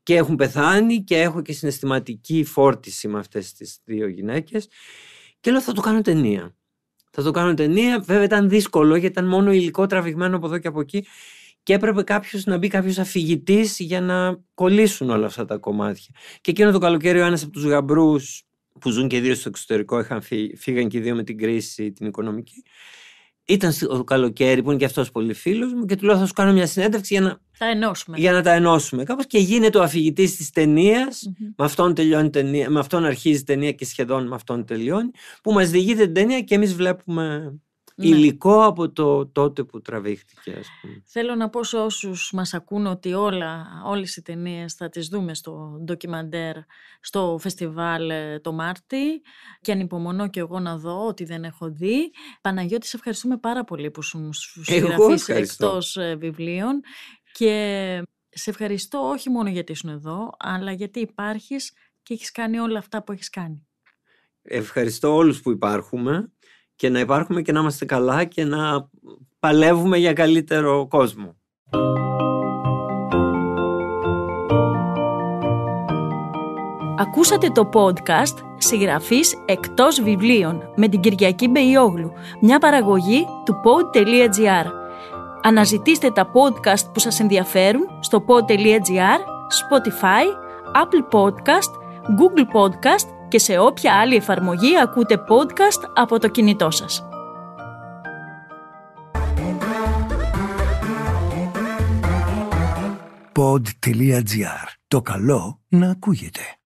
και έχουν πεθάνει και έχω και συναισθηματική φόρτιση με αυτές τις δύο γυναίκες και λέω θα το κάνω ταινία. Θα το κάνω ταινία, βέβαια ήταν δύσκολο γιατί ήταν μόνο υλικό τραβηγμένο από εδώ και από εκεί και έπρεπε κάποιος να μπει κάποιος αφηγητής για να κολλήσουν όλα αυτά τα κομμάτια. Και εκείνο το καλοκαίρι, ένας από τους γαμπρούς που ζουν και δύο στο εξωτερικό, είχαν φύ, φύγαν και δύο με την κρίση την οικονομική. Ήταν το καλοκαίρι που είναι και αυτός πολύ φίλος μου και του λέω: Θα σου κάνω μια συνέντευξη για να τα ενώσουμε. Για να τα ενώσουμε. και γίνεται ο αφηγητής της ταινια mm-hmm. Με, αυτόν ταινία, με αυτόν αρχίζει η ταινία και σχεδόν με αυτόν τελειώνει. Που μας διηγείται την ταινία και εμείς βλέπουμε ναι. υλικό από το τότε που τραβήχτηκε ας πούμε. Θέλω να πω σε όσους μας ακούνε ότι όλα, όλες οι ταινίες θα τις δούμε στο ντοκιμαντέρ στο φεστιβάλ ε, το Μάρτι και ανυπομονώ και εγώ να δω ότι δεν έχω δει. Παναγιώτη σε ευχαριστούμε πάρα πολύ που σου συγγραφείς εκτός ε, βιβλίων και σε ευχαριστώ όχι μόνο γιατί ήσουν εδώ αλλά γιατί υπάρχεις και έχεις κάνει όλα αυτά που έχεις κάνει. Ευχαριστώ όλους που υπάρχουμε και να υπάρχουμε και να είμαστε καλά και να παλεύουμε για καλύτερο κόσμο. Ακούσατε το podcast «Συγγραφής εκτός βιβλίων» με την Κυριακή Μπεϊόγλου, μια παραγωγή του pod.gr. Αναζητήστε τα podcast που σας ενδιαφέρουν στο pod.gr, Spotify, Apple Podcast, Google Podcast και σε όποια άλλη εφαρμογή ακούτε podcast από το κινητό σας. Pod.gr. Το καλό να ακούγεται.